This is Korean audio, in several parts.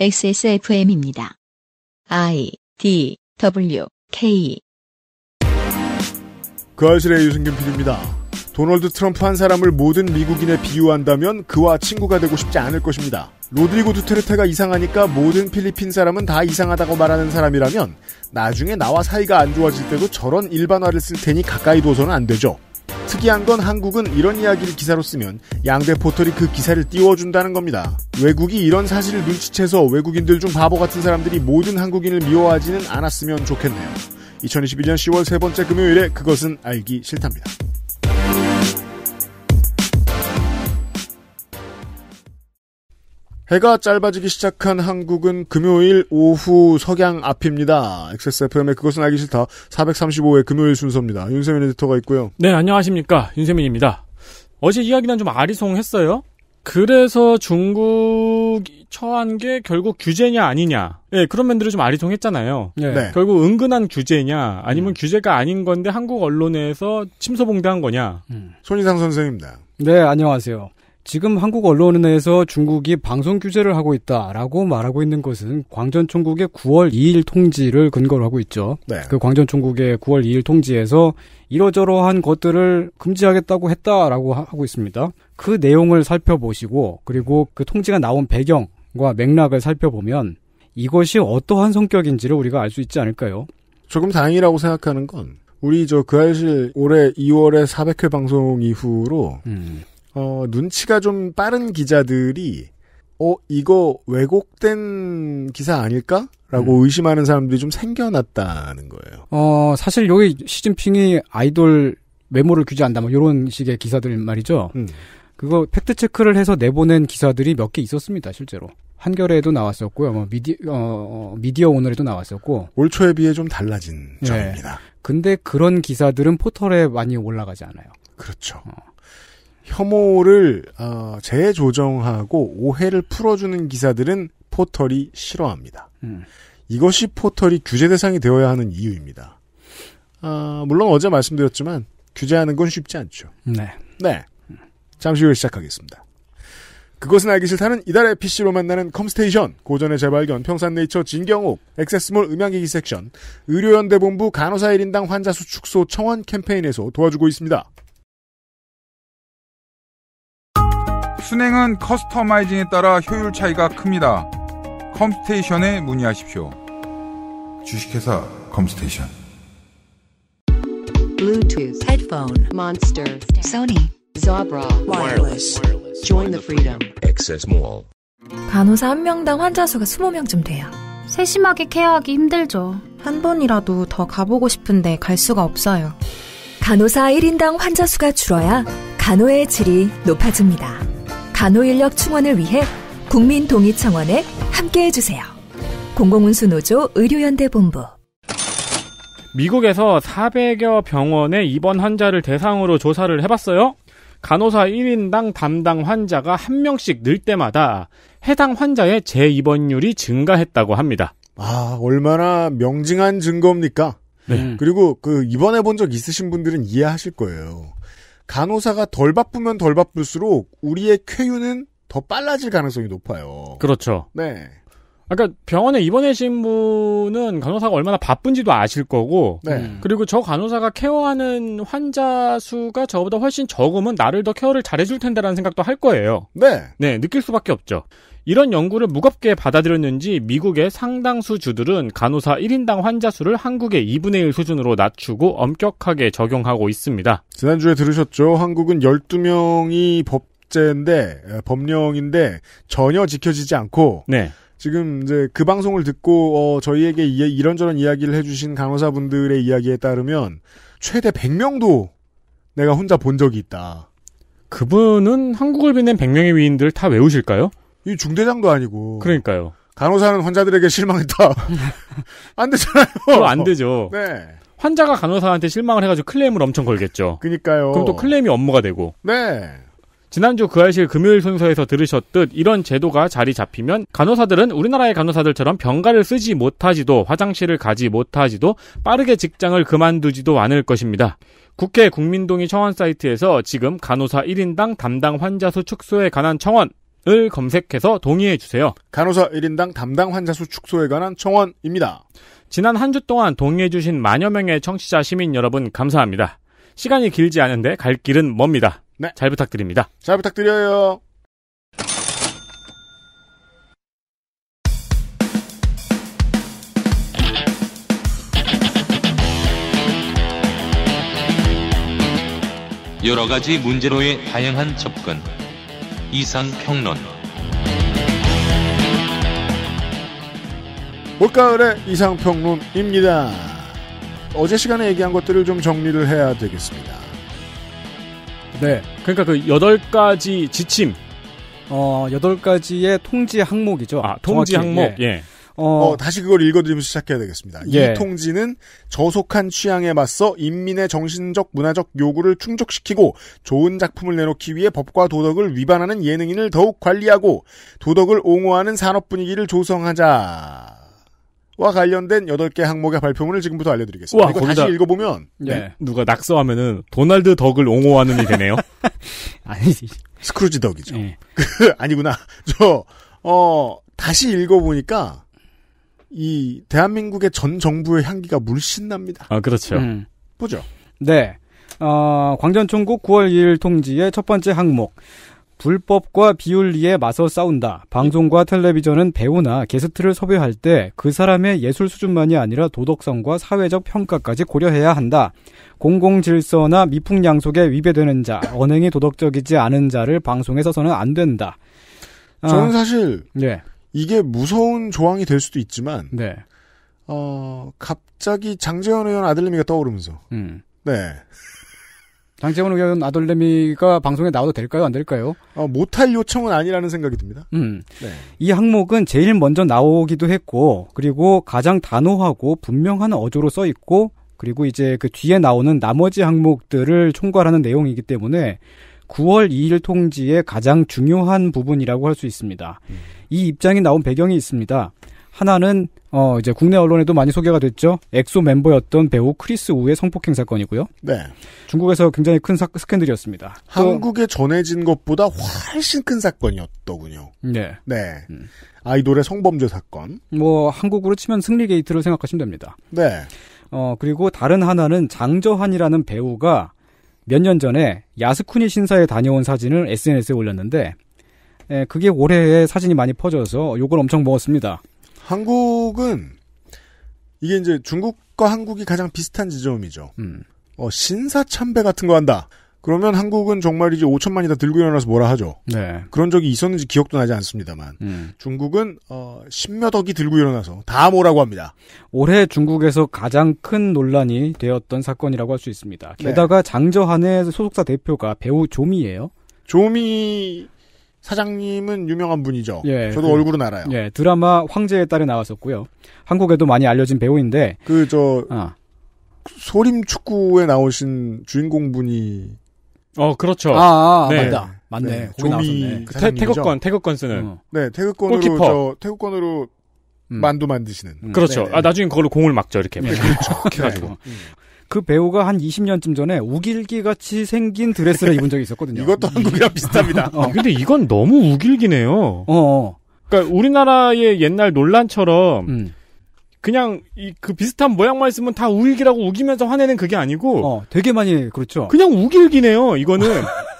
XSFM입니다. I D W K 그 아실의 유승균 PD입니다. 도널드 트럼프 한 사람을 모든 미국인에 비유한다면 그와 친구가 되고 싶지 않을 것입니다. 로드리고 두테르테가 이상하니까 모든 필리핀 사람은 다 이상하다고 말하는 사람이라면 나중에 나와 사이가 안 좋아질 때도 저런 일반화를 쓸 테니 가까이 둬서는 안 되죠. 특이한 건 한국은 이런 이야기를 기사로 쓰면 양대 포털이 그 기사를 띄워준다는 겁니다. 외국이 이런 사실을 눈치채서 외국인들 중 바보 같은 사람들이 모든 한국인을 미워하지는 않았으면 좋겠네요. 2021년 10월 세 번째 금요일에 그것은 알기 싫답니다. 해가 짧아지기 시작한 한국은 금요일 오후 석양 앞입니다. XSFM의 그것은 알기 싫다. 435회 금요일 순서입니다. 윤세민 에디터가 있고요. 네, 안녕하십니까. 윤세민입니다. 어제 이야기는 좀 아리송했어요. 그래서 중국이 처한 게 결국 규제냐 아니냐. 예, 그런 면들이 좀 아리송했잖아요. 예. 네. 결국 은근한 규제냐 아니면 음. 규제가 아닌 건데 한국 언론에서 침소봉대한 거냐. 음. 손희상 선생입니다. 네, 안녕하세요. 지금 한국 언론에서 중국이 방송 규제를 하고 있다라고 말하고 있는 것은 광전총국의 9월 2일 통지를 근거로 하고 있죠. 네. 그 광전총국의 9월 2일 통지에서 이러저러한 것들을 금지하겠다고 했다라고 하고 있습니다. 그 내용을 살펴보시고 그리고 그 통지가 나온 배경과 맥락을 살펴보면 이것이 어떠한 성격인지를 우리가 알 수 있지 않을까요? 조금 다행이라고 생각하는 건 우리 저그 알실 올해 2월에 400회 방송 이후로 음. 어, 눈치가 좀 빠른 기자들이 어 이거 왜곡된 기사 아닐까? 라고 음. 의심하는 사람들이 좀 생겨났다는 거예요. 어, 사실 여기 시진핑이 아이돌 외모를 규제한다, 뭐, 이런 식의 기사들 말이죠. 음. 그거 팩트체크를 해서 내보낸 기사들이 몇 개 있었습니다, 실제로. 한겨레에도 나왔었고요. 뭐 미디, 어, 어, 미디어 오늘에도 나왔었고. 올 초에 비해 좀 달라진 네. 점입니다. 네. 근데 그런 기사들은 포털에 많이 올라가지 않아요. 그렇죠. 어. 혐오를 어, 재조정하고 오해를 풀어주는 기사들은 포털이 싫어합니다. 음. 이것이 포털이 규제 대상이 되어야 하는 이유입니다. 어, 물론 어제 말씀드렸지만 규제하는 건 쉽지 않죠. 네. 네. 잠시 후에 시작하겠습니다. 그것은 알기 싫다는 이달의 PC로 만나는 컴스테이션, 고전의 재발견, 평산네이처 진경옥, 액세스몰 음향기기 섹션, 의료연대본부 간호사 1인당 환자 수 축소 청원 캠페인에서 도와주고 있습니다. 순행은 커스터마이징에 따라 효율 차이가 큽니다. 컴스테이션에 문의하십시오. 주식회사 컴스테이션 Bluetooth, headphone, monster, Sony, Zabra, wireless. Join the freedom. Access Mall. 간호사 한 명당 환자 수가 20명쯤 돼요. 세심하게 케어하기 힘들죠. 한 번이라도 더 가보고 싶은데 갈 수가 없어요. 간호사 1인당 환자 수가 줄어야 간호의 질이 높아집니다. 간호인력 충원을 위해 국민 동의 청원에 함께해 주세요. 공공운수 노조 의료연대 본부 미국에서 400여 병원의 입원 환자를 대상으로 조사를 해봤어요. 간호사 1인당 담당 환자가 한 명씩 늘 때마다 해당 환자의 재입원율이 증가했다고 합니다. 아, 얼마나 명징한 증거입니까? 네. 그리고 그 입원해 본 적 있으신 분들은 이해하실 거예요. 간호사가 덜 바쁘면 덜 바쁠수록 우리의 쾌유는 더 빨라질 가능성이 높아요. 그렇죠. 네. 아까 그러니까 병원에 입원해신 분은 간호사가 얼마나 바쁜지도 아실 거고, 네. 음. 그리고 저 간호사가 케어하는 환자 수가 저보다 훨씬 적으면 나를 더 케어를 잘해줄 텐데라는 생각도 할 거예요. 네. 네, 느낄 수밖에 없죠. 이런 연구를 무겁게 받아들였는지 미국의 상당수 주들은 간호사 1인당 환자 수를 한국의 2분의 1 수준으로 낮추고 엄격하게 적용하고 있습니다. 지난주에 들으셨죠? 한국은 12명이 법제인데, 법령인데 전혀 지켜지지 않고, 네. 지금 이제 그 방송을 듣고 어, 저희에게 이, 런저런 이야기를 해주신 간호사분들의 이야기에 따르면 최대 100명도 내가 혼자 본 적이 있다. 그분은 한국을 빛낸 100명의 위인들 다 외우실까요? 이 중대장도 아니고. 그러니까요. 간호사는 환자들에게 실망했다. 안 되잖아요. 안 되죠. 네. 환자가 간호사한테 실망을 해가지고 클레임을 엄청 걸겠죠. 그니까요. 그럼 또 클레임이 업무가 되고. 네. 지난주 그 알실 금요일 순서에서 들으셨듯 이런 제도가 자리 잡히면 간호사들은 우리나라의 간호사들처럼 병가를 쓰지 못하지도 화장실을 가지 못하지도 빠르게 직장을 그만두지도 않을 것입니다. 국회 국민동의 청원 사이트에서 지금 간호사 1인당 담당 환자 수 축소에 관한 청원 을 검색해서 동의해 주세요. 간호사 1인당 담당 환자 수 축소에 관한 청원입니다. 지난 한 주 동안 동의해 주신 만여 명의 청취자 시민 여러분 감사합니다. 시간이 길지 않은데 갈 길은 멉니다. 네. 잘 부탁드립니다. 잘 부탁드려요. 여러 가지 문제로의 다양한 접근. 이상 평론. 올가을의 이상 평론입니다. 어제 시간에 얘기한 것들을 좀 정리를 해야 되겠습니다. 네. 그러니까 그 여덟 가지 지침. 어, 여덟 가지의 통지 항목이죠. 아, 통지 정확히. 항목. 예. 예. 어, 어, 다시 그걸 읽어드리면서 시작해야 되겠습니다. 예. 이 통지는 저속한 취향에 맞서 인민의 정신적 문화적 요구를 충족시키고 좋은 작품을 내놓기 위해 법과 도덕을 위반하는 예능인을 더욱 관리하고 도덕을 옹호하는 산업 분위기를 조성하자. 와 관련된 8개 항목의 발표문을 지금부터 알려드리겠습니다. 와, 이거 기다시 읽어보면 네. 네. 누가 낙서하면은 도널드 덕을 옹호하는 이 되네요. 아니지. 스크루지 덕이죠. 네. 그, 아니구나. 저, 어, 다시 읽어보니까 이 대한민국의 전 정부의 향기가 물씬 납니다. 아, 그렇죠. 음. 보죠. 네. 어, 광전총국 9월 2일 통지의 첫 번째 항목. 불법과 비윤리에 맞서 싸운다. 방송과 텔레비전은 배우나 게스트를 섭외할 때 그 사람의 예술 수준만이 아니라 도덕성과 사회적 평가까지 고려해야 한다. 공공 질서나 미풍양속에 위배되는 자, 언행이 도덕적이지 않은 자를 방송에 서서는 안 된다. 아, 저는 아, 사실 네. 이게 무서운 조항이 될 수도 있지만 네. 어, 갑자기 장재현 의원 아들님이가 떠오르면서 음. 네. 장재원 의원 아돌레미가 방송에 나와도 될까요? 안 될까요? 어, 못할 요청은 아니라는 생각이 듭니다. 음. 네. 이 항목은 제일 먼저 나오기도 했고, 그리고 가장 단호하고 분명한 어조로 써 있고, 그리고 이제 그 뒤에 나오는 나머지 항목들을 총괄하는 내용이기 때문에 9월 2일 통지의 가장 중요한 부분이라고 할 수 있습니다. 음. 이 입장이 나온 배경이 있습니다. 하나는 어 이제 국내 언론에도 많이 소개가 됐죠. 엑소 멤버였던 배우 크리스 우의 성폭행 사건이고요. 네. 중국에서 굉장히 큰 사, 스캔들이었습니다. 한국에 전해진 것보다 훨씬 큰 사건이었더군요. 네. 네. 음. 아이돌의 성범죄 사건. 뭐 한국으로 치면 승리 게이트를 생각하시면 됩니다. 네. 어 그리고 다른 하나는 장저한이라는 배우가 몇 년 전에 야스쿠니 신사에 다녀온 사진을 SNS에 올렸는데 에, 예, 그게 올해에 사진이 많이 퍼져서 욕을 엄청 먹었습니다. 한국은 이게 이제 중국과 한국이 가장 비슷한 지점이죠. 음. 어, 신사 참배 같은 거 한다. 그러면 한국은 정말 이제 5천만이다 들고 일어나서 뭐라 하죠. 네. 그런 적이 있었는지 기억도 나지 않습니다만 음. 중국은 어, 십몇 억이 들고 일어나서 다 뭐라고 합니다. 올해 중국에서 가장 큰 논란이 되었던 사건이라고 할 수 있습니다. 네. 게다가 네. 장저한의 소속사 대표가 배우 조미예요. 조미 사장님은 유명한 분이죠. 예, 저도 그, 얼굴은 알아요. 예, 드라마 황제의 딸에 나왔었고요. 한국에도 많이 알려진 배우인데 그저 아. 소림 축구에 나오신 주인공 분이 어 그렇죠. 아, 아, 아 네. 맞다. 맞네. 네. 조미 그, 그 태, 태극권 태극권 쓰는. 어. 네 태극권으로 골키퍼. 저 태극권으로 음. 만두 만드시는. 음. 그렇죠. 네네. 네. 아 나중에 그걸로 공을 막죠 이렇게. 네. 그렇죠. 네. 해가지고. 음. 그 배우가 한 20년쯤 전에 우길기 같이 생긴 드레스를 입은 적이 있었거든요. 이것도 한국이랑 음. 비슷합니다. 어. 근데 이건 너무 우길기네요. 어, 어. 그러니까 우리나라의 옛날 논란처럼 음. 그냥 이 그 비슷한 모양만 있으면 다우길기라고 우기면서 화내는 그게 아니고 어, 되게 많이 그렇죠. 그냥 우길기네요. 이거는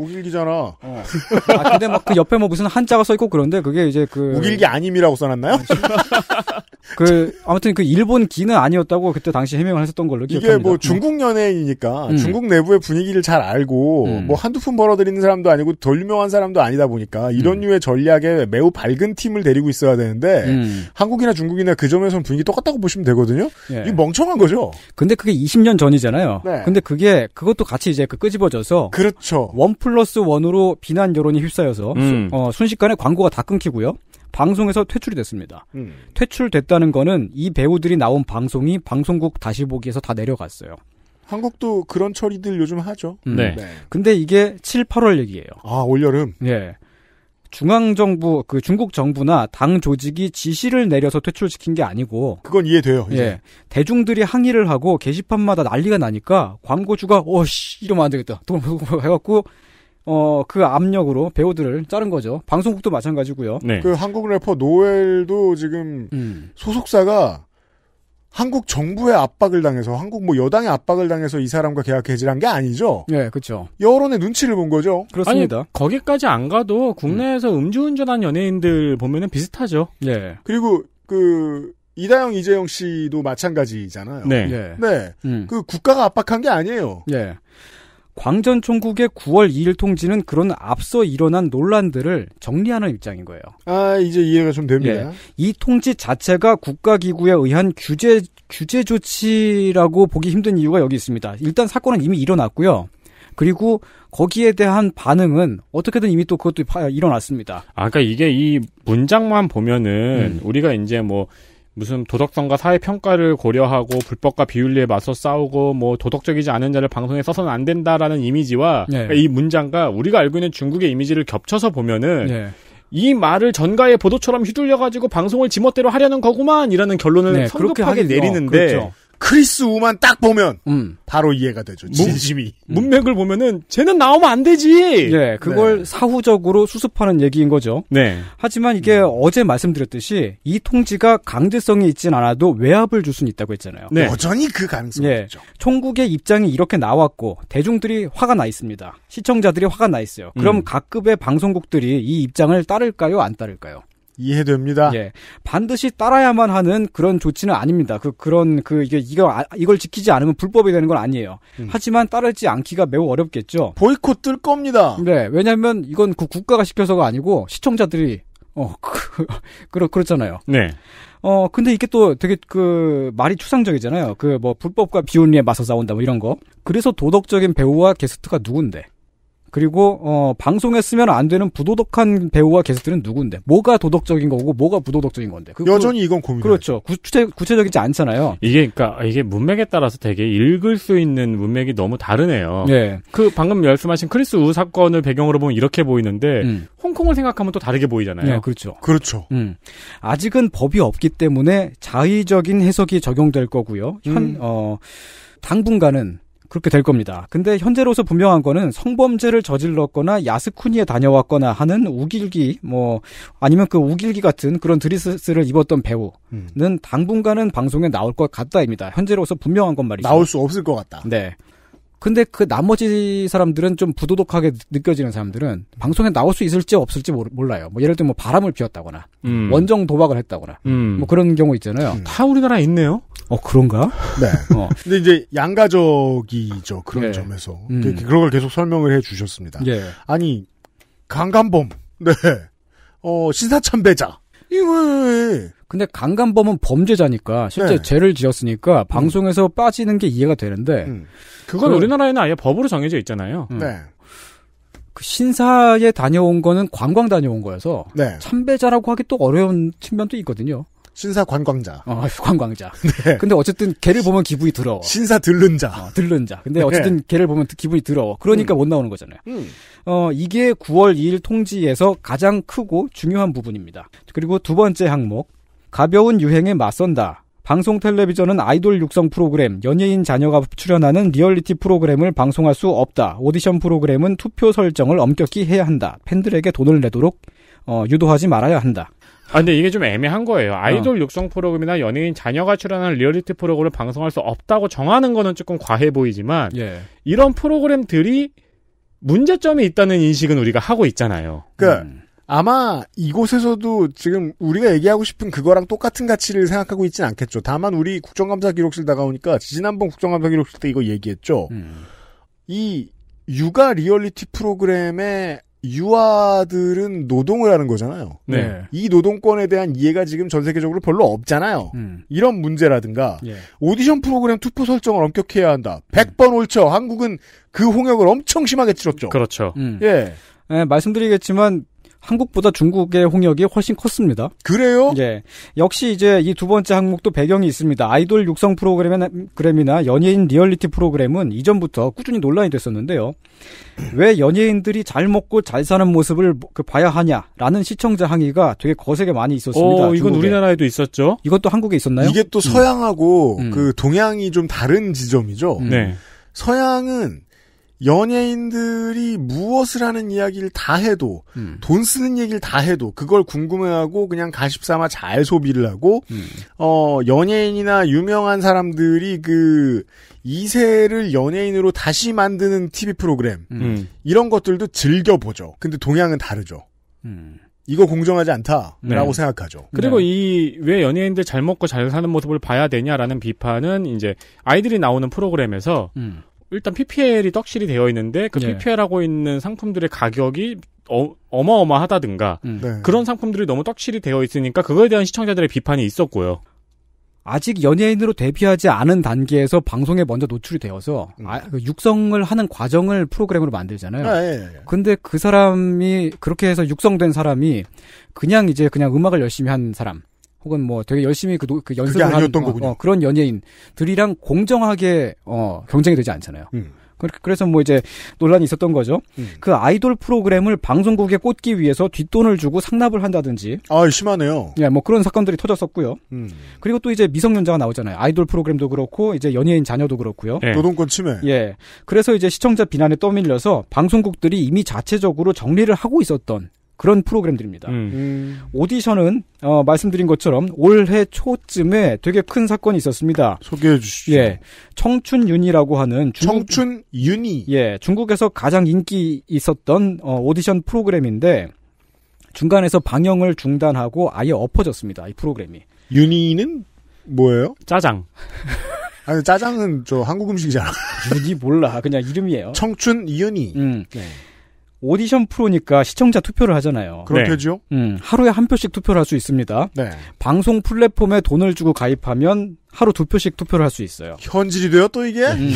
우길기잖아. 어. 아, 근데 막 그 옆에 뭐 무슨 한자가 써 있고 그런데 그게 이제 그 우길기 아님이라고 써놨나요? 그 아무튼 그 일본 기는 아니었다고 그때 당시 해명을 했었던 걸로 기억합니다. 이게 뭐 음. 중국 연예인이니까 음. 중국 내부의 분위기를 잘 알고 음. 뭐 한두 푼 벌어들이는 사람도 아니고 덜 유명한 사람도 아니다 보니까 이런 음. 류의 전략에 매우 밝은 팀을 데리고 있어야 되는데 음. 한국이나 중국이나 그 점에서는 분위기 똑같다고 보시면 되거든요. 예. 이 멍청한 거죠. 근데 그게 20년 전이잖아요. 네. 근데 그게 그것도 같이 이제 그 끄집어져서 그렇죠. 원플 플러스 원으로 비난 여론이 휩싸여서 음. 어, 순식간에 광고가 다 끊기고요. 방송에서 퇴출이 됐습니다. 음. 퇴출됐다는 거는 이 배우들이 나온 방송이 방송국 다시 보기에서 다 내려갔어요. 한국도 그런 처리들 요즘 하죠. 음. 네. 네. 근데 이게 7, 8월 얘기예요. 아, 올여름? 예. 중앙정부, 그 중국 정부나 당 조직이 지시를 내려서 퇴출시킨 게 아니고. 그건 이해돼요, 이제. 예. 대중들이 항의를 하고 게시판마다 난리가 나니까 광고주가, 어, 씨, 이러면 안 되겠다. 돈, 해갖고 어, 그 압력으로 배우들을 자른 거죠. 방송국도 마찬가지고요. 네. 그 한국 래퍼 노엘도 지금 음. 소속사가 한국 정부의 압박을 당해서 한국 뭐 여당의 압박을 당해서 이 사람과 계약 해지한 게 아니죠. 네, 그렇죠. 여론의 눈치를 본 거죠. 그렇습니다. 아니, 거기까지 안 가도 국내에서 음. 주운전한 연예인들 보면은 비슷하죠. 네. 그리고 그 이다영 이재영 씨도 마찬가지잖아요. 네. 네. 네. 음. 그 국가가 압박한 게 아니에요. 네. 광전 총국의 9월 2일 통지는 그런 앞서 일어난 논란들을 정리하는 입장인 거예요. 아, 이제 이해가 좀 됩니다. 예. 이 통지 자체가 국가기구에 의한 규제, 규제 조치라고 보기 힘든 이유가 여기 있습니다. 일단 사건은 이미 일어났고요. 그리고 거기에 대한 반응은 어떻게든 이미 또 그것도 일어났습니다. 아, 그러니까 이게 이 문장만 보면은 음. 우리가 이제 뭐 무슨 도덕성과 사회 평가를 고려하고 불법과 비윤리에 맞서 싸우고 뭐 도덕적이지 않은 자를 방송에 써서는 안 된다라는 이미지와 네. 그러니까 이 문장과 우리가 알고 있는 중국의 이미지를 겹쳐서 보면은 네. 이 말을 전가의 보도처럼 휘둘려 가지고 방송을 지멋대로 하려는 거구만이라는 결론을 네, 성급하게 그렇게 하겠 어, 내리는데 그렇죠. 크리스 우만 딱 보면 음. 바로 이해가 되죠. 음. 진심이 음. 문맥을 보면은 쟤는 나오면 안 되지. 네, 그걸 네. 사후적으로 수습하는 얘기인 거죠. 네. 하지만 이게 음. 어제 말씀드렸듯이 이 통지가 강제성이 있진 않아도 외압을 줄 수는 있다고 했잖아요. 네. 여전히 그 가능성이 네. 있죠. 총국의 입장이 이렇게 나왔고 대중들이 화가 나 있습니다. 시청자들이 화가 나 있어요. 그럼 음. 각급의 방송국들이 이 입장을 따를까요, 안 따를까요? 이해됩니다. 예. 반드시 따라야만 하는 그런 조치는 아닙니다. 그, 그런, 그, 이게, 이거, 아, 이걸 지키지 않으면 불법이 되는 건 아니에요. 음. 하지만 따르지 않기가 매우 어렵겠죠. 보이콧 뜰 겁니다. 네. 왜냐면 하 이건 그 국가가 시켜서가 아니고 시청자들이, 어, 그, 그렇, 그렇잖아요. 네. 어, 근데 이게 또 되게 그 말이 추상적이잖아요. 그 뭐 불법과 비운리에 맞서 싸운다 뭐 이런 거. 그래서 도덕적인 배우와 게스트가 누군데? 그리고 어, 방송에 쓰면 안 되는 부도덕한 배우와 게스트는 누군데 뭐가 도덕적인 거고 뭐가 부도덕적인 건데 그, 그 여전히 이건 고민 그렇죠 구체 구체적이지 않잖아요 이게 그러니까 이게 문맥에 따라서 되게 읽을 수 있는 문맥이 너무 다르네요 네. 그 방금 말씀하신 크리스 우 사건을 배경으로 보면 이렇게 보이는데 음. 홍콩을 생각하면 또 다르게 보이잖아요 네, 그렇죠 그렇죠 음. 아직은 법이 없기 때문에 자의적인 해석이 적용될 거고요 현 음. 어, 당분간은 그렇게 될 겁니다. 근데 현재로서 분명한 거는 성범죄를 저질렀거나 야스쿠니에 다녀왔거나 하는 우길기 뭐 아니면 그 우길기 같은 그런 드리스를 입었던 배우는 음. 당분간은 방송에 나올 것 같다입니다. 현재로서 분명한 건 말이죠. 나올 수 없을 것 같다. 네. 근데 그 나머지 사람들은 좀 부도덕하게 느껴지는 사람들은 방송에 나올 수 있을지 없을지 몰라요. 뭐 예를 들면 뭐 바람을 피웠다거나 음. 원정 도박을 했다거나 음. 뭐 그런 경우 있잖아요. 음. 다 우리나라에 있네요. 어 그런가? 네. 어. 근데 이제 양가적이죠 그런 네. 점에서 음. 그, 그, 그런 걸 계속 설명을 해주셨습니다. 네. 아니 강간범, 네, 어 신사참배자, 이왜 근데 강간범은 범죄자니까 실제 네. 죄를 지었으니까 음. 방송에서 빠지는 게 이해가 되는데 음. 그건 그 우리나라에는 아예 법으로 정해져 있잖아요. 음. 네. 그 신사에 다녀온 거는 관광 다녀온 거여서 네. 참배자라고 하기 또 어려운 측면도 있거든요. 신사 관광자. 어, 관광자. 네. 근데 어쨌든 걔를 보면 기분이 더러워. 신사 들른 자. 어, 들른 자. 근데 네. 어쨌든 네. 걔를 보면 기분이 더러워. 그러니까 음. 못 나오는 거잖아요. 음. 어, 이게 9월 2일 통지에서 가장 크고 중요한 부분입니다. 그리고 두 번째 항목. 가벼운 유행에 맞선다. 방송 텔레비전은 아이돌 육성 프로그램, 연예인 자녀가 출연하는 리얼리티 프로그램을 방송할 수 없다. 오디션 프로그램은 투표 설정을 엄격히 해야 한다. 팬들에게 돈을 내도록 어, 유도하지 말아야 한다. 아, 근데 이게 좀 애매한 거예요. 아이돌 어. 육성 프로그램이나 연예인 자녀가 출연하는 리얼리티 프로그램을 방송할 수 없다고 정하는 거는 조금 과해 보이지만 예. 이런 프로그램들이 문제점이 있다는 인식은 우리가 하고 있잖아요. 그 음. 아마 이곳에서도 지금 우리가 얘기하고 싶은 그거랑 똑같은 가치를 생각하고 있진 않겠죠. 다만 우리 국정감사 기록실 다가오니까 지난번 국정감사 기록실 때 이거 얘기했죠. 음. 이 육아 리얼리티 프로그램에 유아들은 노동을 하는 거잖아요. 네. 네. 이 노동권에 대한 이해가 지금 전 세계적으로 별로 없잖아요. 음. 이런 문제라든가 예. 오디션 프로그램 투표 설정을 엄격해야 한다. 100번 옳죠 한국은 그 홍역을 엄청 심하게 치렀죠. 그렇죠. 음. 예. 네, 말씀드리겠지만 한국보다 중국의 홍역이 훨씬 컸습니다. 그래요? 예. 역시 이제 이 두 번째 항목도 배경이 있습니다. 아이돌 육성 프로그램이나 연예인 리얼리티 프로그램은 이전부터 꾸준히 논란이 됐었는데요. 왜 연예인들이 잘 먹고 잘 사는 모습을 그 봐야 하냐라는 시청자 항의가 되게 거세게 많이 있었습니다. 어, 이건 우리나라에도 있었죠. 이것도 한국에 있었나요? 이게 또 음. 서양하고 음. 그 동양이 좀 다른 지점이죠. 음. 네. 서양은 연예인들이 무엇을 하는 이야기를 다 해도 음. 돈 쓰는 얘기를 다 해도 그걸 궁금해하고 그냥 가십삼아 잘 소비를 하고 음. 어 연예인이나 유명한 사람들이 그 이세를 연예인으로 다시 만드는 TV 프로그램 음. 음. 이런 것들도 즐겨 보죠. 근데 동향은 다르죠. 음. 이거 공정하지 않다라고 네. 생각하죠. 그리고 네. 이왜 연예인들 잘 먹고 잘 사는 모습을 봐야 되냐라는 비판은 이제 아이들이 나오는 프로그램에서 음. 일단 PPL이 떡실이 되어 있는데 그 예. PPL하고 있는 상품들의 가격이 어, 마어마하다든가 음. 네. 그런 상품들이 너무 떡실이 되어 있으니까 그거에 대한 시청자들의 비판이 있었고요. 아직 연예인으로 데뷔하지 않은 단계에서 방송에 먼저 노출이 되어서 음. 아, 그 육성을 하는 과정을 프로그램으로 만들잖아요. 아, 예, 예, 예. 근데 그 사람이 그렇게 해서 육성된 사람이 그냥 이제 그냥 음악을 열심히 한 사람 혹은 뭐 되게 열심히 그, 그 연습을 하던 어, 어, 그런 연예인들이랑 공정하게 어, 경쟁이 되지 않잖아요. 음. 그래서 뭐 이제 논란이 있었던 거죠. 음. 그 아이돌 프로그램을 방송국에 꽂기 위해서 뒷돈을 주고 상납을 한다든지. 아 심하네요. 예, 뭐 그런 사건들이 터졌었고요. 음. 그리고 또 이제 미성년자가 나오잖아요. 아이돌 프로그램도 그렇고 이제 연예인 자녀도 그렇고요. 예. 노동권 침해. 예. 그래서 이제 시청자 비난에 떠밀려서 방송국들이 이미 자체적으로 정리를 하고 있었던 그런 프로그램들입니다. 음. 음. 오디션은 어, 말씀드린 것처럼 올해 초쯤에 되게 큰 사건이 있었습니다. 소개해 주시죠. 예, 청춘윤이라고 하는 중국, 청춘윤이 예 중국에서 가장 인기 있었던 어, 오디션 프로그램인데 중간에서 방영을 중단하고 아예 엎어졌습니다. 이 프로그램이 윤이는 뭐예요? 짜장. 아니 짜장은 저 한국 음식이잖아. 윤이 몰라 그냥 이름이에요. 청춘윤이. 음. 네. 오디션 프로니까 시청자 투표를 하잖아요. 그렇겠죠. 네. 음, 하루에 한 표씩 투표를 할 수 있습니다. 네. 방송 플랫폼에 돈을 주고 가입하면 하루 두 표씩 투표를 할 수 있어요. 현질이 돼요 또 이게? 음.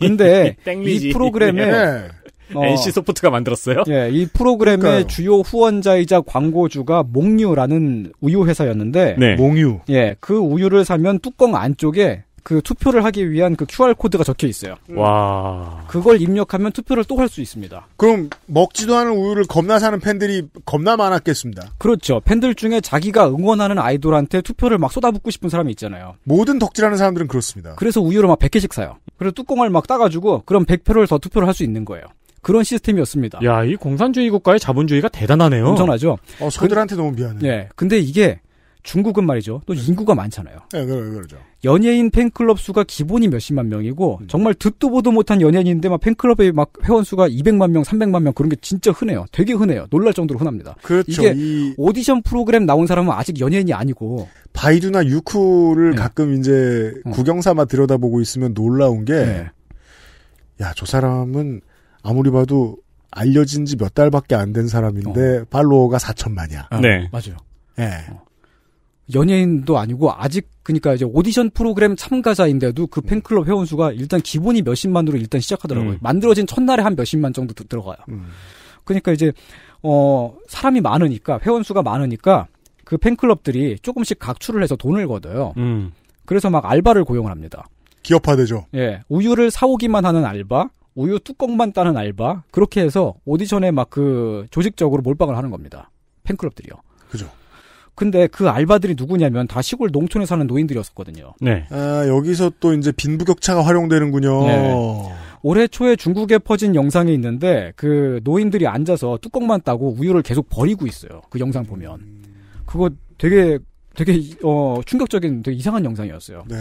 근데 이 프로그램에 네. 어, NC 소프트가 만들었어요? 예, 이 프로그램의 그러니까요. 주요 후원자이자 광고주가 몽유라는 우유 회사였는데 네. 몽유. 예, 그 우유를 사면 뚜껑 안쪽에 그 투표를 하기 위한 그 QR 코드가 적혀 있어요. 음. 와. 그걸 입력하면 투표를 또 할 수 있습니다. 그럼 먹지도 않은 우유를 겁나 사는 팬들이 겁나 많았겠습니다. 그렇죠. 팬들 중에 자기가 응원하는 아이돌한테 투표를 막 쏟아붓고 싶은 사람이 있잖아요. 모든 덕질하는 사람들은 그렇습니다. 그래서 우유를 막 100개씩 사요. 그리고 뚜껑을 막 따가지고 그럼 100표를 더 투표를 할 수 있는 거예요. 그런 시스템이었습니다. 야, 이 공산주의 국가의 자본주의가 대단하네요. 엄청나죠. 어, 소들한테 그, 너무 미안해. 예. 근데 이게 중국은 말이죠. 또 네. 인구가 많잖아요. 네, 그러, 그러죠. 연예인 팬클럽 수가 기본이 몇십만 명이고 음. 정말 듣도 보도 못한 연예인인데 막 팬클럽의 막 회원 수가 200만 명, 300만 명 그런 게 진짜 흔해요. 되게 흔해요. 놀랄 정도로 흔합니다. 그렇죠. 이게 이... 오디션 프로그램 나온 사람은 아직 연예인이 아니고 바이두나 유쿠를 네. 가끔 이제 어. 구경 삼아 들여다보고 있으면 놀라운 게 네. 야, 저 사람은 아무리 봐도 알려진 지 몇 달밖에 안 된 사람인데 어. 팔로워가 4천만이야. 아, 네. 맞아요. 예. 네. 어. 연예인도 아니고 아직 그러니까 이제 오디션 프로그램 참가자인데도 그 음. 팬클럽 회원 수가 일단 기본이 몇십만으로 일단 시작하더라고요. 음. 만들어진 첫날에 한 몇십만 정도 들어가요. 음. 그러니까 이제 어 사람이 많으니까 회원 수가 많으니까 그 팬클럽들이 조금씩 각출을 해서 돈을 걷어요. 음. 그래서 막 알바를 고용을 합니다. 기업화되죠. 예, 우유를 사오기만 하는 알바, 우유 뚜껑만 따는 알바 그렇게 해서 오디션에 막 그 조직적으로 몰빵을 하는 겁니다. 팬클럽들이요. 그죠. 근데 그 알바들이 누구냐면 다 시골 농촌에 사는 노인들이었었거든요. 네. 아, 여기서 또 이제 빈부격차가 활용되는군요. 네. 올해 초에 중국에 퍼진 영상이 있는데 그 노인들이 앉아서 뚜껑만 따고 우유를 계속 버리고 있어요. 그 영상 보면. 그거 되게 되게 어 충격적인 되게 이상한 영상이었어요. 네.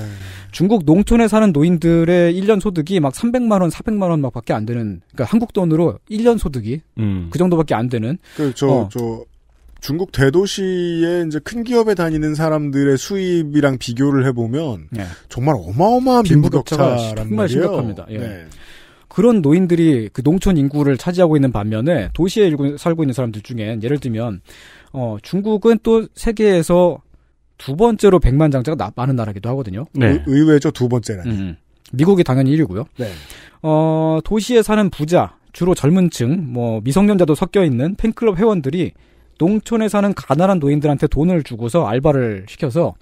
중국 농촌에 사는 노인들의 1년 소득이 막 300만 원, 400만 원 막밖에 안 되는 그러니까 한국 돈으로 1년 소득이 음. 그 정도밖에 안 되는 그저저 어. 중국 대도시에 이제 큰 기업에 다니는 사람들의 수입이랑 비교를 해보면 네. 정말 어마어마한 빈부격차란 정말 심각합니다. 예. 네. 그런 노인들이 그 농촌 인구를 차지하고 있는 반면에 도시에 살고 있는 사람들 중에 예를 들면 어, 중국은 또 세계에서 두 번째로 백만 장자가 나, 많은 나라기도 하거든요. 네. 의외죠 두 번째라니. 음, 음. 미국이 당연히 1위고요. 네. 어, 도시에 사는 부자, 주로 젊은 층, 뭐 미성년자도 섞여 있는 팬클럽 회원들이 농촌에 사는 가난한 노인들한테 돈을 주고서 알바를 시켜서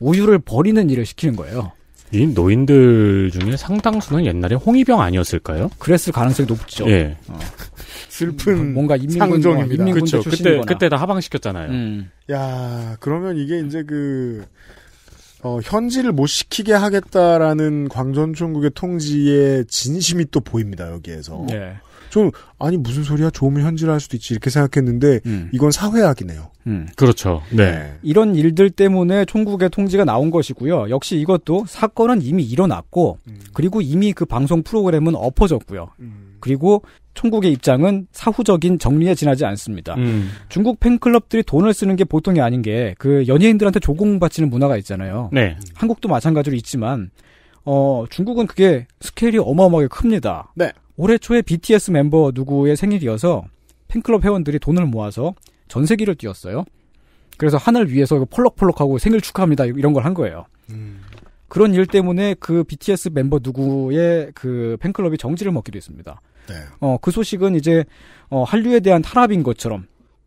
우유를 버리는 일을 시키는 거예요. 이 노인들 중에 상당수는 옛날에 홍위병 아니었을까요? 그랬을 가능성이 높죠. 예. 어. 슬픈 뭔가 상종입니다. 인민군 그렇죠. 그때 그때 다 하방시켰잖아요. 음. 야 그러면 이게 이제 그 어, 현지를 못 시키게 하겠다라는 광전총국의 통지의 진심이 또 보입니다 여기에서. 예. 좀 아니 무슨 소리야 좋으면 현질할 수도 있지 이렇게 생각했는데 음. 이건 사회학이네요. 음, 그렇죠. 네. 네. 이런 일들 때문에 총국의 통지가 나온 것이고요. 역시 이것도 사건은 이미 일어났고 음. 그리고 이미 그 방송 프로그램은 엎어졌고요. 음. 그리고 총국의 입장은 사후적인 정리에 지나지 않습니다. 음. 중국 팬클럽들이 돈을 쓰는 게 보통이 아닌 게 그 연예인들한테 조공바치는 문화가 있잖아요. 네. 한국도 마찬가지로 있지만 어, 중국은 그게 스케일이 어마어마하게 큽니다. 네. 올해 초에 BTS 멤버 누구의 생일이어서 팬클럽 회원들이 돈을 모아서 전세기를 띄웠어요 그래서 하늘 위에서 그 폴럭폴럭하고 생일 축하합니다 이런 걸 한 거예요. 음. 그런 일 때문에 그 BTS 멤버 누구의 그 팬클럽이 정지를 먹기도 했습니다. 네. 어, 그 소식은 이제 어, 한류에 대한 탄압인 것처럼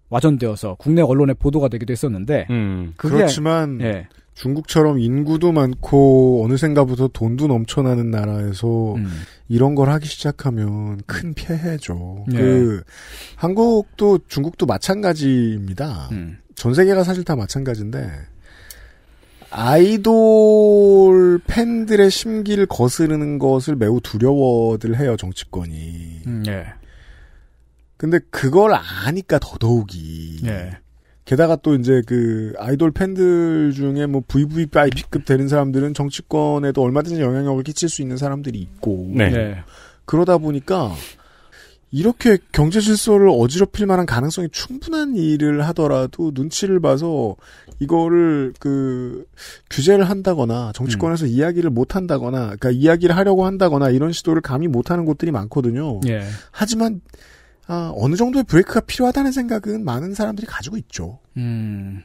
와전되어서 국내 언론에 보도가 되기도 했었는데 음. 그게, 그렇지만 예. 중국처럼 인구도 많고 어느샌가부터 돈도 넘쳐나는 나라에서 음. 이런 걸 하기 시작하면 큰 피해죠. 네. 그 한국도 중국도 마찬가지입니다. 음. 전 세계가 사실 다 마찬가지인데 아이돌 팬들의 심기를 거스르는 것을 매우 두려워들 해요 정치권이. 음, 네. 근데 그걸 아니까 더더욱이. 네. 게다가 또 이제 그 아이돌 팬들 중에 뭐 VVIP급 되는 사람들은 정치권에도 얼마든지 영향력을 끼칠 수 있는 사람들이 있고 네. 네. 그러다 보니까 이렇게 경제 실서를 어지럽힐 만한 가능성이 충분한 일을 하더라도 눈치를 봐서 이거를 그 규제를 한다거나 정치권에서 음. 이야기를 못 한다거나 그니까 이야기를 하려고 한다거나 이런 시도를 감히 못 하는 곳들이 많거든요. 예. 하지만 어, 어느 정도의 브레이크가 필요하다는 생각은 많은 사람들이 가지고 있죠. 음.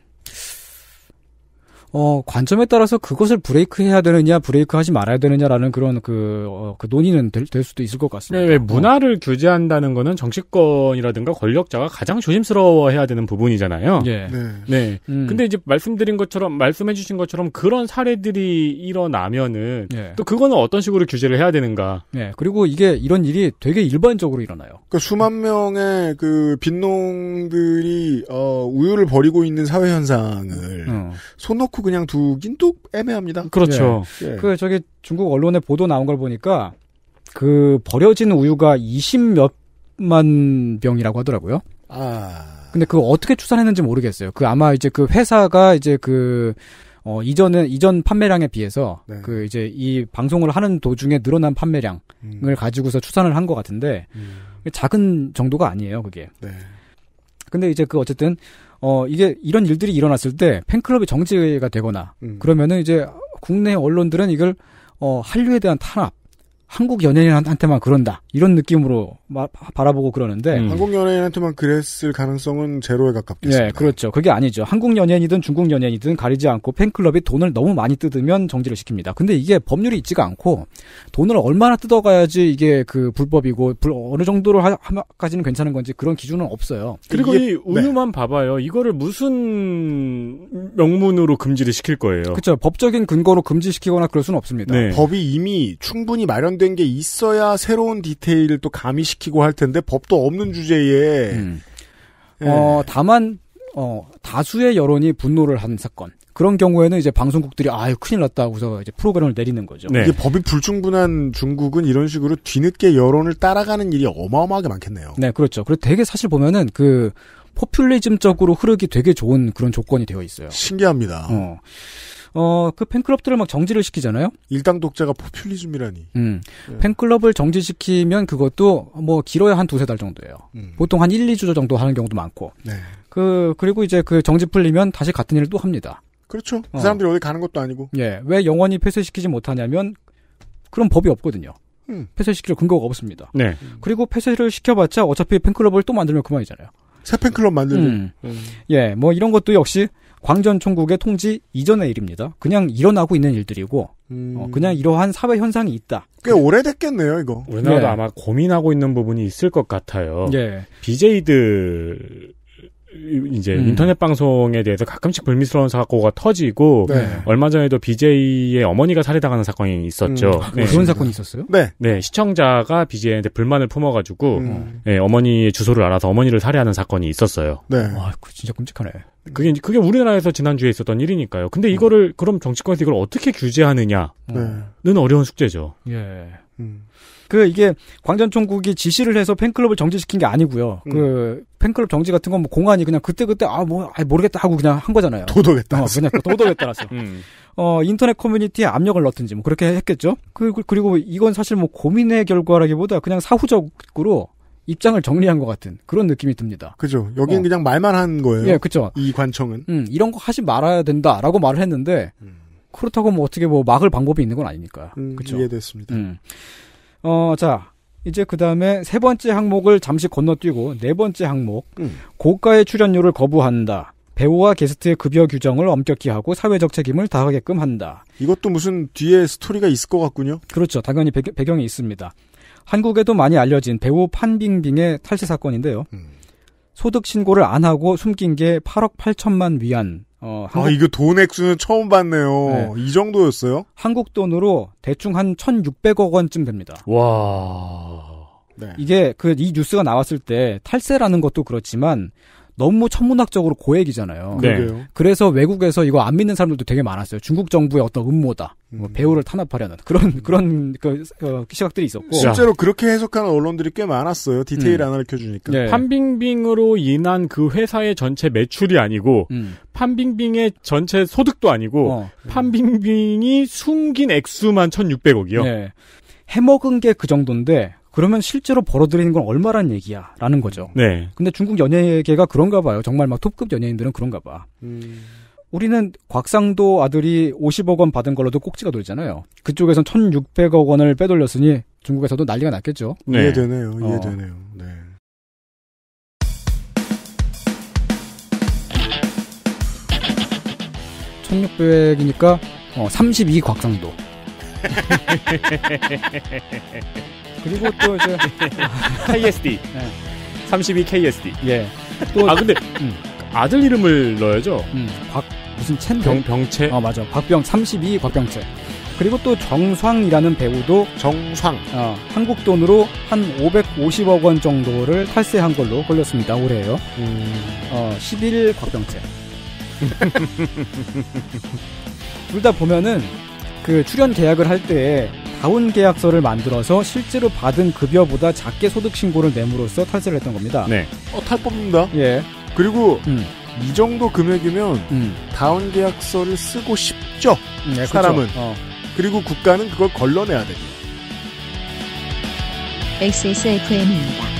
어, 관점에 따라서 그것을 브레이크해야 되느냐, 브레이크하지 말아야 되느냐라는 그런 그, 어, 그 논의는 될, 될, 수도 있을 것 같습니다. 네, 문화를 어. 규제한다는 거는 정치권이라든가 권력자가 가장 조심스러워해야 되는 부분이잖아요. 예. 네. 네. 음. 근데 이제 말씀드린 것처럼, 말씀해주신 것처럼 그런 사례들이 일어나면은 예. 또 그거는 어떤 식으로 규제를 해야 되는가. 예. 그리고 이게 이런 일이 되게 일반적으로 일어나요. 그 수만 명의 그 빈농들이 어, 우유를 버리고 있는 사회 현상을 음. 손 놓고 놓고 그냥 두긴 또 애매합니다. 그렇죠. 예. 예. 그 저기 중국 언론에 보도 나온 걸 보니까 그 버려진 우유가 20몇만 병이라고 하더라고요. 아. 근데 그거 어떻게 추산했는지 모르겠어요. 그 아마 이제 그 회사가 이제 그 어, 이전은, 이전 판매량에 비해서, 네. 그, 이제, 이 방송을 하는 도중에 늘어난 판매량을 음. 가지고서 추산을 한 것 같은데, 음. 작은 정도가 아니에요, 그게. 네. 근데 이제 그, 어쨌든, 어 이게 이런 일들이 일어났을 때 팬클럽이 정지가 되거나 음. 그러면은 이제 국내 언론들은 이걸 어 한류에 대한 탄압 한국 연예인한테만 그런다 이런 느낌으로 마, 바라보고 그러는데 음. 한국 연예인한테만 그랬을 가능성은 제로에 가깝겠습니다. 네, 그렇죠. 그게 아니죠. 한국 연예인이든 중국 연예인이든 가리지 않고 팬클럽이 돈을 너무 많이 뜯으면 정지를 시킵니다. 근데 이게 법률이 있지가 않고 돈을 얼마나 뜯어가야지 이게 그 불법이고 불, 어느 정도로 하까지는 면 괜찮은 건지 그런 기준은 없어요. 그리고 이게, 이 우유만 네. 봐봐요. 이거를 무슨 명문으로 금지를 시킬 거예요? 그렇죠. 법적인 근거로 금지시키거나 그럴 수는 없습니다. 네. 법이 이미 충분히 마련 정돈된 게 있어야 새로운 디테일을 또 가미시키고 할 텐데 법도 없는 주제에. 음. 예. 어, 다만 어, 다수의 여론이 분노를 한 사건. 그런 경우에는 이제 방송국들이 아유 큰일 났다 하고서 이제 프로그램을 내리는 거죠. 네. 이게 법이 불충분한 중국은 이런 식으로 뒤늦게 여론을 따라가는 일이 어마어마하게 많겠네요. 네, 그렇죠. 그리고 되게 사실 보면은 그 포퓰리즘적으로 흐르기 되게 좋은 그런 조건이 되어 있어요. 신기합니다. 어. 어, 그 팬클럽들을 막 정지를 시키잖아요? 일당 독재가 포퓰리즘이라니. 음. 네. 팬클럽을 정지시키면 그것도 뭐 길어야 한 두세 달 정도예요. 음. 보통 한 1, 2주 정도 하는 경우도 많고. 네. 그, 그리고 이제 그 정지 풀리면 다시 같은 일을 또 합니다. 그렇죠. 그 어. 사람들이 어. 디 가는 것도 아니고. 예. 왜 영원히 폐쇄시키지 못하냐면 그런 법이 없거든요. 음. 폐쇄시킬 근거가 없습니다. 네. 그리고 폐쇄를 시켜봤자 어차피 팬클럽을 또 만들면 그만이잖아요. 새 팬클럽 만드는. 음. 음. 예, 뭐 이런 것도 역시 광전 총국의 통지 이전의 일입니다. 그냥 일어나고 있는 일들이고 음... 어, 그냥 이러한 사회 현상이 있다. 꽤 오래됐겠네요, 이거. 우리나라도 네. 아마 고민하고 있는 부분이 있을 것 같아요. 네. BJ들 이제 음. 인터넷 방송에 대해서 가끔씩 불미스러운 사고가 터지고 네. 얼마 전에도 BJ의 어머니가 살해당하는 사건이 있었죠. 음. 아, 네. 그런 사건이 있었어요? 네. 네, 시청자가 BJ한테 불만을 품어가지고 음. 네, 어머니의 주소를 알아서 어머니를 살해하는 사건이 있었어요. 네. 와, 진짜 끔찍하네. 그게 그게 우리나라에서 지난주에 있었던 일이니까요. 근데 음. 이거를 그럼 정치권에서 이걸 어떻게 규제하느냐는 네. 어려운 숙제죠. 예. 음. 그 이게 광전총국이 지시를 해서 팬클럽을 정지시킨 게 아니고요. 음. 그 팬클럽 정지 같은 건 뭐 공안이 그냥 그때 그때 아 뭐 아, 뭐, 모르겠다 하고 그냥 한 거잖아요. 어, 그 도덕에 따라서 어, 그냥 도덕에 따라서 음. 어 인터넷 커뮤니티에 압력을 넣든지 뭐 그렇게 했겠죠. 그, 그리고 이건 사실 뭐 고민의 결과라기보다 그냥 사후적으로 입장을 정리한 것 같은 그런 느낌이 듭니다. 그죠. 여기는 어. 그냥 말만 한 거예요. 예, 그죠. 이 관청은. 음, 이런 거 하지 말아야 된다라고 말을 했는데, 음. 그렇다고 뭐 어떻게 뭐 막을 방법이 있는 건 아니니까. 음, 그죠. 이해됐습니다. 음. 어, 자. 이제 그 다음에 세 번째 항목을 잠시 건너뛰고 네 번째 항목 음. 고가의 출연료를 거부한다. 배우와 게스트의 급여 규정을 엄격히 하고 사회적 책임을 다하게끔 한다. 이것도 무슨 뒤에 스토리가 있을 것 같군요. 그렇죠. 당연히 배경이 있습니다. 한국에도 많이 알려진 배우 판빙빙의 탈세 사건인데요. 음. 소득 신고를 안 하고 숨긴 게 8억 8천만 위안. 어, 아, 한국... 아, 이거 돈 액수는 처음 봤네요. 네. 이 정도였어요? 한국 돈으로 대충 한 1,600억 원쯤 됩니다. 와. 네. 이게 그 이 뉴스가 나왔을 때 탈세라는 것도 그렇지만 너무 천문학적으로 고액이잖아요. 네. 그래서 외국에서 이거 안 믿는 사람들도 되게 많았어요. 중국 정부의 어떤 음모다. 뭐 음. 배우를 탄압하려는 그런 그런 그, 어, 시각들이 있었고 실제로 그렇게 해석하는 언론들이 꽤 많았어요. 디테일 음. 하나를 알려주니까 네. 판빙빙으로 인한 그 회사의 전체 매출이 아니고 음. 판빙빙의 전체 소득도 아니고 어. 판빙빙이 숨긴 액수만 1,600억이요. 네. 해먹은 게 그 정도인데 그러면 실제로 벌어들이는 건 얼마란 얘기야. 라는 거죠. 네. 근데 중국 연예계가 그런가 봐요. 정말 막 톱급 연예인들은 그런가 봐. 음... 우리는 곽상도 아들이 50억 원 받은 걸로도 꼭지가 돌잖아요. 그쪽에선 1600억 원을 빼돌렸으니 중국에서도 난리가 났겠죠. 네. 이해되네요. 어. 이해되네요. 어. 네. 천육백이니까 어, 32 곽상도. 그리고 또 이제 KSD. 네. 32 KSD. 예. 또 아 근데 음. 아들 이름을 넣어야죠. 음. 박 무슨 챈 병, 병채. 어 맞아. 박병 32 박병채. 그리고 또 정상이라는 배우도 정상 어, 한국 돈으로 한 550억 원 정도를 탈세한 걸로 걸렸습니다. 올해요. 음. 어, 11 곽병채. 둘 다 보면은 그 출연 계약을 할때 다운 계약서를 만들어서 실제로 받은 급여보다 작게 소득 신고를 내므로써 탈세를 했던 겁니다. 네. 어, 탈법입다 예. 그리고 음. 이 정도 금액이면 음. 다운 계약서를 쓰고 싶죠. 네, 그렇죠. 사람은. 어. 그리고 국가는 그걸 걸러내야 되 XSFM입니다.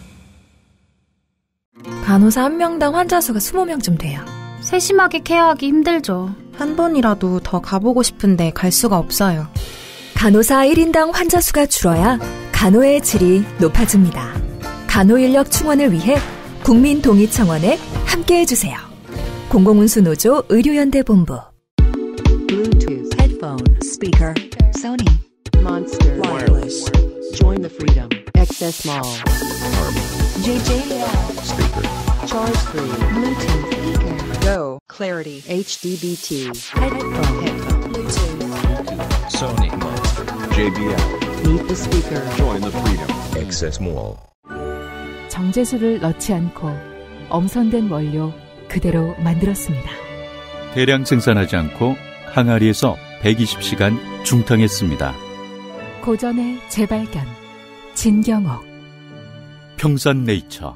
간호사 한 명당 환자 수가 20명쯤 돼요. 세심하게 케어하기 힘들죠. 한 번이라도 더 가보고 싶은데 갈 수가 없어요. 간호사 1인당 환자 수가 줄어야 간호의 질이 높아집니다. 간호 인력 충원을 위해 국민 동의 청원에 함께 해 주세요. 공공운수 노조 의료연대 본부. Bluetooth headphone speaker Sony Monster Wireless Join the freedom Access Mall. JJL. Speaker. Charge free. Bluetooth. Speaker. Go. Clarity. HDBT. Headphone. Headphone. Bluetooth. Bluetooth. Sony. Monster. JBL. Meet the speaker. Join the freedom. Access Mall. 정제수를 넣지 않고 엄선된 원료 그대로 만들었습니다. 대량 생산하지 않고 항아리에서 120시간 중탕했습니다. 고전의 재발견. 진경옥 평산네이처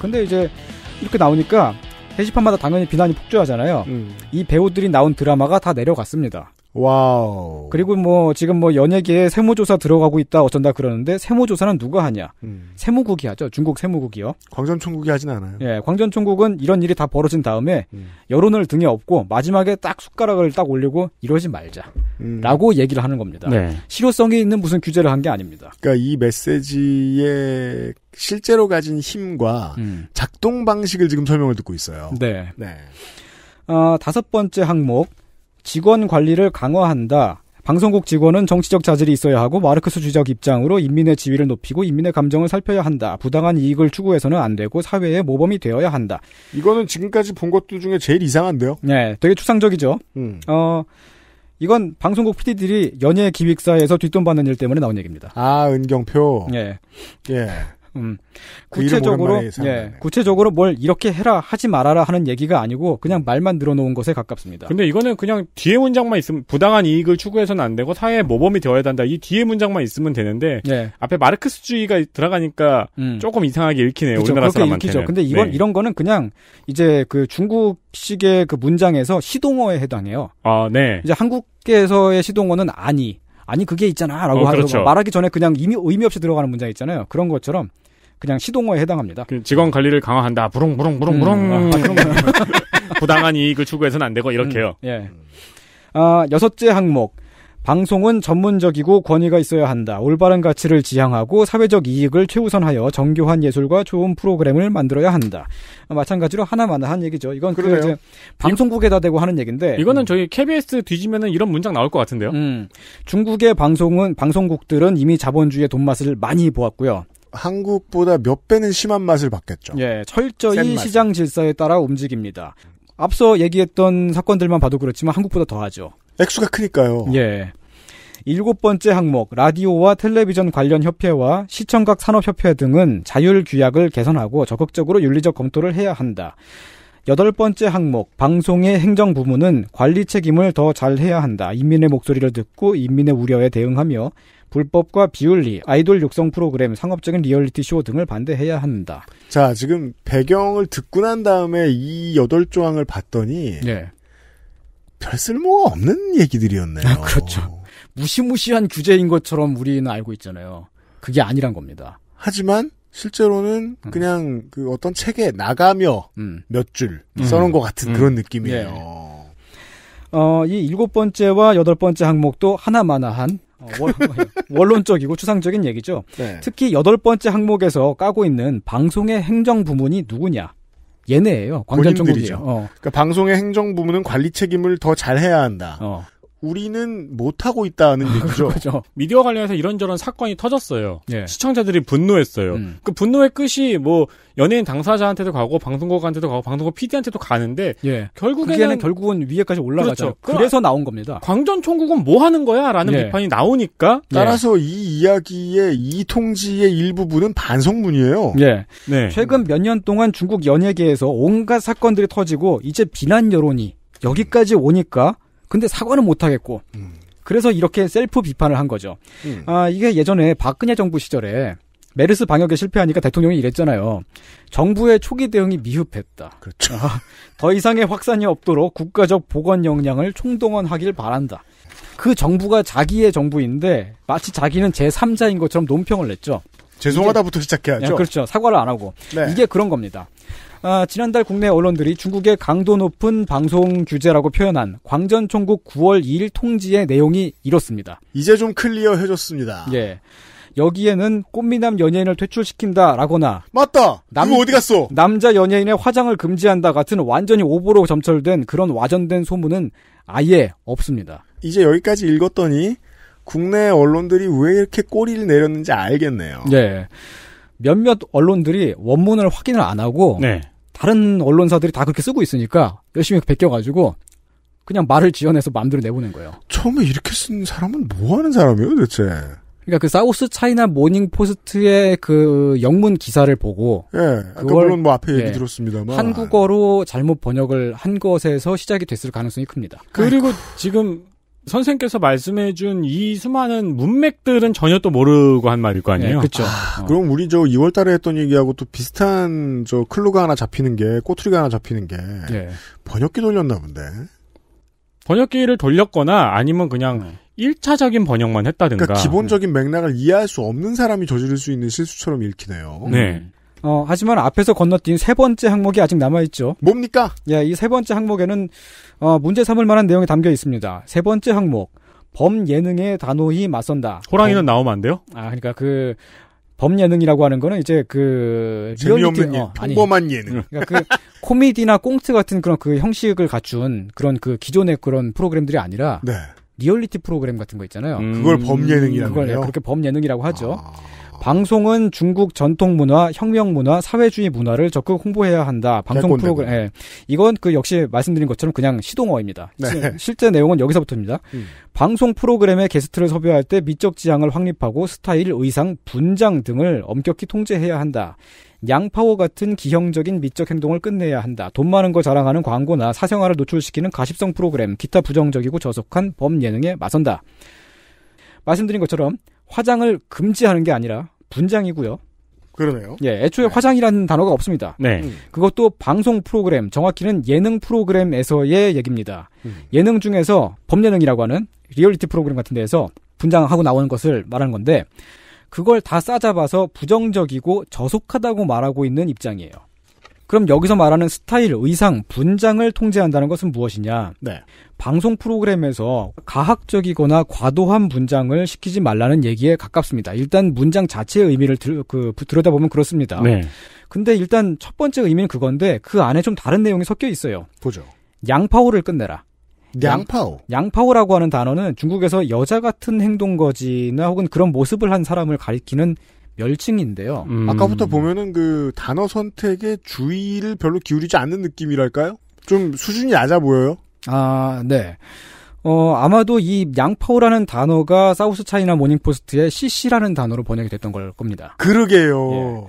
근데 이제 이렇게 나오니까 게시판마다 당연히 비난이 폭주하잖아요. 음. 이 배우들이 나온 드라마가 다 내려갔습니다. 와우. 그리고 뭐 지금 뭐 연예계에 세무조사 들어가고 있다 어쩐다 그러는데 세무조사는 누가 하냐? 음. 세무국이 하죠. 중국 세무국이요. 광전총국이 하진 않아요. 예, 광전총국은 이런 일이 다 벌어진 다음에 음. 여론을 등에 업고 마지막에 딱 숟가락을 딱 올리고 이러지 말자. 음. 라고 얘기를 하는 겁니다. 네. 실효성이 있는 무슨 규제를 한 게 아닙니다. 그러니까 이 메시지의 실제로 가진 힘과 음. 작동 방식을 지금 설명을 듣고 있어요. 네. 네. 어, 다섯 번째 항목 직원 관리를 강화한다. 방송국 직원은 정치적 자질이 있어야 하고 마르크스주의적 입장으로 인민의 지위를 높이고 인민의 감정을 살펴야 한다. 부당한 이익을 추구해서는 안 되고 사회의 모범이 되어야 한다. 이거는 지금까지 본 것들 중에 제일 이상한데요. 네, 되게 추상적이죠. 음. 어. 이건 방송국 PD들이 연예 기획사에서 뒷돈 받는 일 때문에 나온 얘기입니다. 아, 은경표. 예. 예. 음. 그 구체적으로 예, 구체적으로 뭘 이렇게 해라 하지 말아라 하는 얘기가 아니고 그냥 말만 늘어놓은 것에 가깝습니다. 근데 이거는 그냥 뒤에 문장만 있으면 부당한 이익을 추구해서는 안 되고 사회의 모범이 되어야 한다. 이 뒤에 문장만 있으면 되는데 예. 앞에 마르크스주의가 들어가니까 음. 조금 이상하게 읽히네요. 그쵸, 그렇죠. 우리나라 사람한테는. 읽히죠. 근데 이건 네. 이런 거는 그냥 이제 그 중국식의 그 문장에서 시동어에 해당해요. 아, 네. 이제 한국계에서의 시동어는 아니 아니 그게 있잖아라고 어, 그렇죠. 말하기 전에 그냥 의미, 의미 없이 들어가는 문장 있잖아요. 그런 것처럼 그냥 시동어에 해당합니다. 그 직원 관리를 강화한다. 부릉부릉부릉부릉 음, 아, 부당한 이익을 추구해서는 안 되고 이렇게요. 음, 예. 아, 여섯째 항목. 방송은 전문적이고 권위가 있어야 한다. 올바른 가치를 지향하고 사회적 이익을 최우선하여 정교한 예술과 좋은 프로그램을 만들어야 한다. 마찬가지로 하나만 한 얘기죠. 이건 그 이제 방송국에다 대고 하는 얘기인데 이거는 음. 저희 KBS 뒤지면은 이런 문장 나올 것 같은데요. 음. 중국의 방송은 방송국들은 이미 자본주의의 돈맛을 많이 보았고요. 한국보다 몇 배는 심한 맛을 받겠죠. 예, 철저히 시장 질서에 따라 움직입니다. 앞서 얘기했던 사건들만 봐도 그렇지만 한국보다 더하죠. 액수가 크니까요. 예. 일곱 번째 항목 라디오와 텔레비전 관련 협회와 시청각 산업협회 등은 자율 규약을 개선하고 적극적으로 윤리적 검토를 해야 한다. 여덟 번째 항목 방송의 행정 부문은 관리 책임을 더 잘 해야 한다. 인민의 목소리를 듣고 인민의 우려에 대응하며 불법과 비윤리, 아이돌 육성 프로그램, 상업적인 리얼리티 쇼 등을 반대해야 한다. 자, 지금 배경을 듣고 난 다음에 이 여덟 조항을 봤더니 네. 별 쓸모가 없는 얘기들이었네요. 아, 그렇죠. 무시무시한 규제인 것처럼 우리는 알고 있잖아요. 그게 아니란 겁니다. 하지만 실제로는 음. 그냥 그 어떤 책에 나가며 음. 몇줄 음. 써놓은 것 같은 음. 그런 느낌이에요. 네. 어, 이 일곱 번째와 여덟 번째 항목도 하나마나한 어, 원론적이고 추상적인 얘기죠. 네. 특히 여덟 번째 항목에서 까고 있는 방송의 행정 부문이 누구냐? 얘네예요. 관장정국이죠 어. 그러니까 방송의 행정 부문은 관리 책임을 더 잘해야 한다. 어. 우리는 못하고 있다는 아, 얘기죠. 그렇죠. 미디어 관련해서 이런저런 사건이 터졌어요. 예. 시청자들이 분노했어요. 음. 그 분노의 끝이 뭐 연예인 당사자한테도 가고 방송국한테도 가고 방송국 PD한테도 가는데 예. 결국에는 결국은 위에까지 올라가죠. 그렇죠. 그러니까 그래서 나온 겁니다. 광전 총국은 뭐 하는 거야라는 예. 비판이 나오니까 예. 따라서 이 이야기의 이 통지의 일부분은 반성문이에요. 예. 네. 최근 몇 년 동안 중국 연예계에서 온갖 사건들이 터지고 이제 비난 여론이 여기까지 오니까 근데 사과는 못 하겠고. 음. 그래서 이렇게 셀프 비판을 한 거죠. 음. 아, 이게 예전에 박근혜 정부 시절에 메르스 방역에 실패하니까 대통령이 이랬잖아요. 정부의 초기 대응이 미흡했다. 그렇죠. 아, 더 이상의 확산이 없도록 국가적 보건 역량을 총동원하길 바란다. 그 정부가 자기의 정부인데 마치 자기는 제3자인 것처럼 논평을 냈죠. 죄송하다부터 시작해야죠. 그 그렇죠. 사과를 안 하고. 네. 이게 그런 겁니다. 아, 지난달 국내 언론들이 중국의 강도 높은 방송 규제라고 표현한 광전총국 9월 2일 통지의 내용이 이렇습니다. 이제 좀 클리어해줬습니다. 예. 여기에는 꽃미남 연예인을 퇴출시킨다라거나 맞다. 남 어디 갔어? 남자 연예인의 화장을 금지한다 같은 완전히 오보로 점철된 그런 와전된 소문은 아예 없습니다. 이제 여기까지 읽었더니 국내 언론들이 왜 이렇게 꼬리를 내렸는지 알겠네요. 예. 몇몇 언론들이 원문을 확인을 안 하고 네. 다른 언론사들이 다 그렇게 쓰고 있으니까 열심히 베껴가지고 그냥 말을 지어내서 마음대로 내보낸 거예요. 처음에 이렇게 쓴 사람은 뭐 하는 사람이에요, 대체? 그러니까 그 사우스 차이나 모닝 포스트의 그 영문 기사를 보고 예, 그걸 물론 뭐 앞에 예, 얘기 들었습니다만 한국어로 잘못 번역을 한 것에서 시작이 됐을 가능성이 큽니다. 그리고 아이쿠. 지금 선생께서 말씀해준 이 수많은 문맥들은 전혀 또 모르고 한 말일 거 아니에요. 네, 그렇죠. 아, 그럼 우리 저 2월달에 했던 얘기하고 또 비슷한 저 클루가 하나 잡히는 게 꼬투리가 하나 잡히는 게 네. 번역기 돌렸나 본데. 번역기를 돌렸거나 아니면 그냥 네. 1차적인 번역만 했다든가. 그러니까 기본적인 맥락을 이해할 수 없는 사람이 저지를 수 있는 실수처럼 읽히네요. 네. 음. 어, 하지만 앞에서 건너뛴 세 번째 항목이 아직 남아있죠. 뭡니까? 예, 이 세 번째 항목에는, 어, 문제 삼을 만한 내용이 담겨 있습니다. 세 번째 항목. 범예능의 단호히 맞선다. 호랑이는 범... 나오면 안 돼요? 아, 그러니까 그, 범예능이라고 하는 거는 이제 그 재미없는 리얼리티, 어, 평범한 아니, 예능. 그러니까 그 코미디나 꽁트 같은 그런 그 형식을 갖춘 그런 그 기존의 그런 프로그램들이 아니라 네. 리얼리티 프로그램 같은 거 있잖아요. 음, 그걸 범예능이라고 그걸 그렇게 범예능이라고 하죠. 아... 방송은 중국 전통 문화, 혁명 문화, 사회주의 문화를 적극 홍보해야 한다. 방송 프로그램. 예. 이건 그 역시 말씀드린 것처럼 그냥 시동어입니다. 네. 실제 내용은 여기서부터입니다. 음. 방송 프로그램의 게스트를 섭외할 때 미적 지향을 확립하고 스타일, 의상, 분장 등을 엄격히 통제해야 한다. 양파워 같은 기형적인 미적 행동을 끝내야 한다. 돈 많은 걸 자랑하는 광고나 사생활을 노출시키는 가십성 프로그램, 기타 부정적이고 저속한 범예능에 맞선다. 말씀드린 것처럼 화장을 금지하는 게 아니라 분장이고요. 그러네요. 예, 애초에 네. 화장이라는 단어가 없습니다. 네. 음. 그것도 방송 프로그램, 정확히는 예능 프로그램에서의 얘기입니다. 음. 예능 중에서 법예능이라고 하는 리얼리티 프로그램 같은 데에서 분장하고 나오는 것을 말하는 건데 그걸 다 싸잡아서 부정적이고 저속하다고 말하고 있는 입장이에요. 그럼 여기서 말하는 스타일, 의상, 분장을 통제한다는 것은 무엇이냐? 네. 방송 프로그램에서 가학적이거나 과도한 분장을 시키지 말라는 얘기에 가깝습니다. 일단 문장 자체의 의미를 들, 그, 들여다보면 그렇습니다. 네. 근데 일단 첫 번째 의미는 그건데 그 안에 좀 다른 내용이 섞여 있어요. 보죠. 양파오를 끝내라. 양파오. 양파오라고 하는 단어는 중국에서 여자 같은 행동거지나 혹은 그런 모습을 한 사람을 가리키는 멸칭인데요. 음. 아까부터 보면은 그 단어 선택에 주의를 별로 기울이지 않는 느낌이랄까요? 좀 수준이 낮아 보여요. 아, 네. 어, 아마도 이 양파오라는 단어가 사우스 차이나 모닝포스트의 CC라는 단어로 번역이 됐던 걸 겁니다. 그러게요. 예.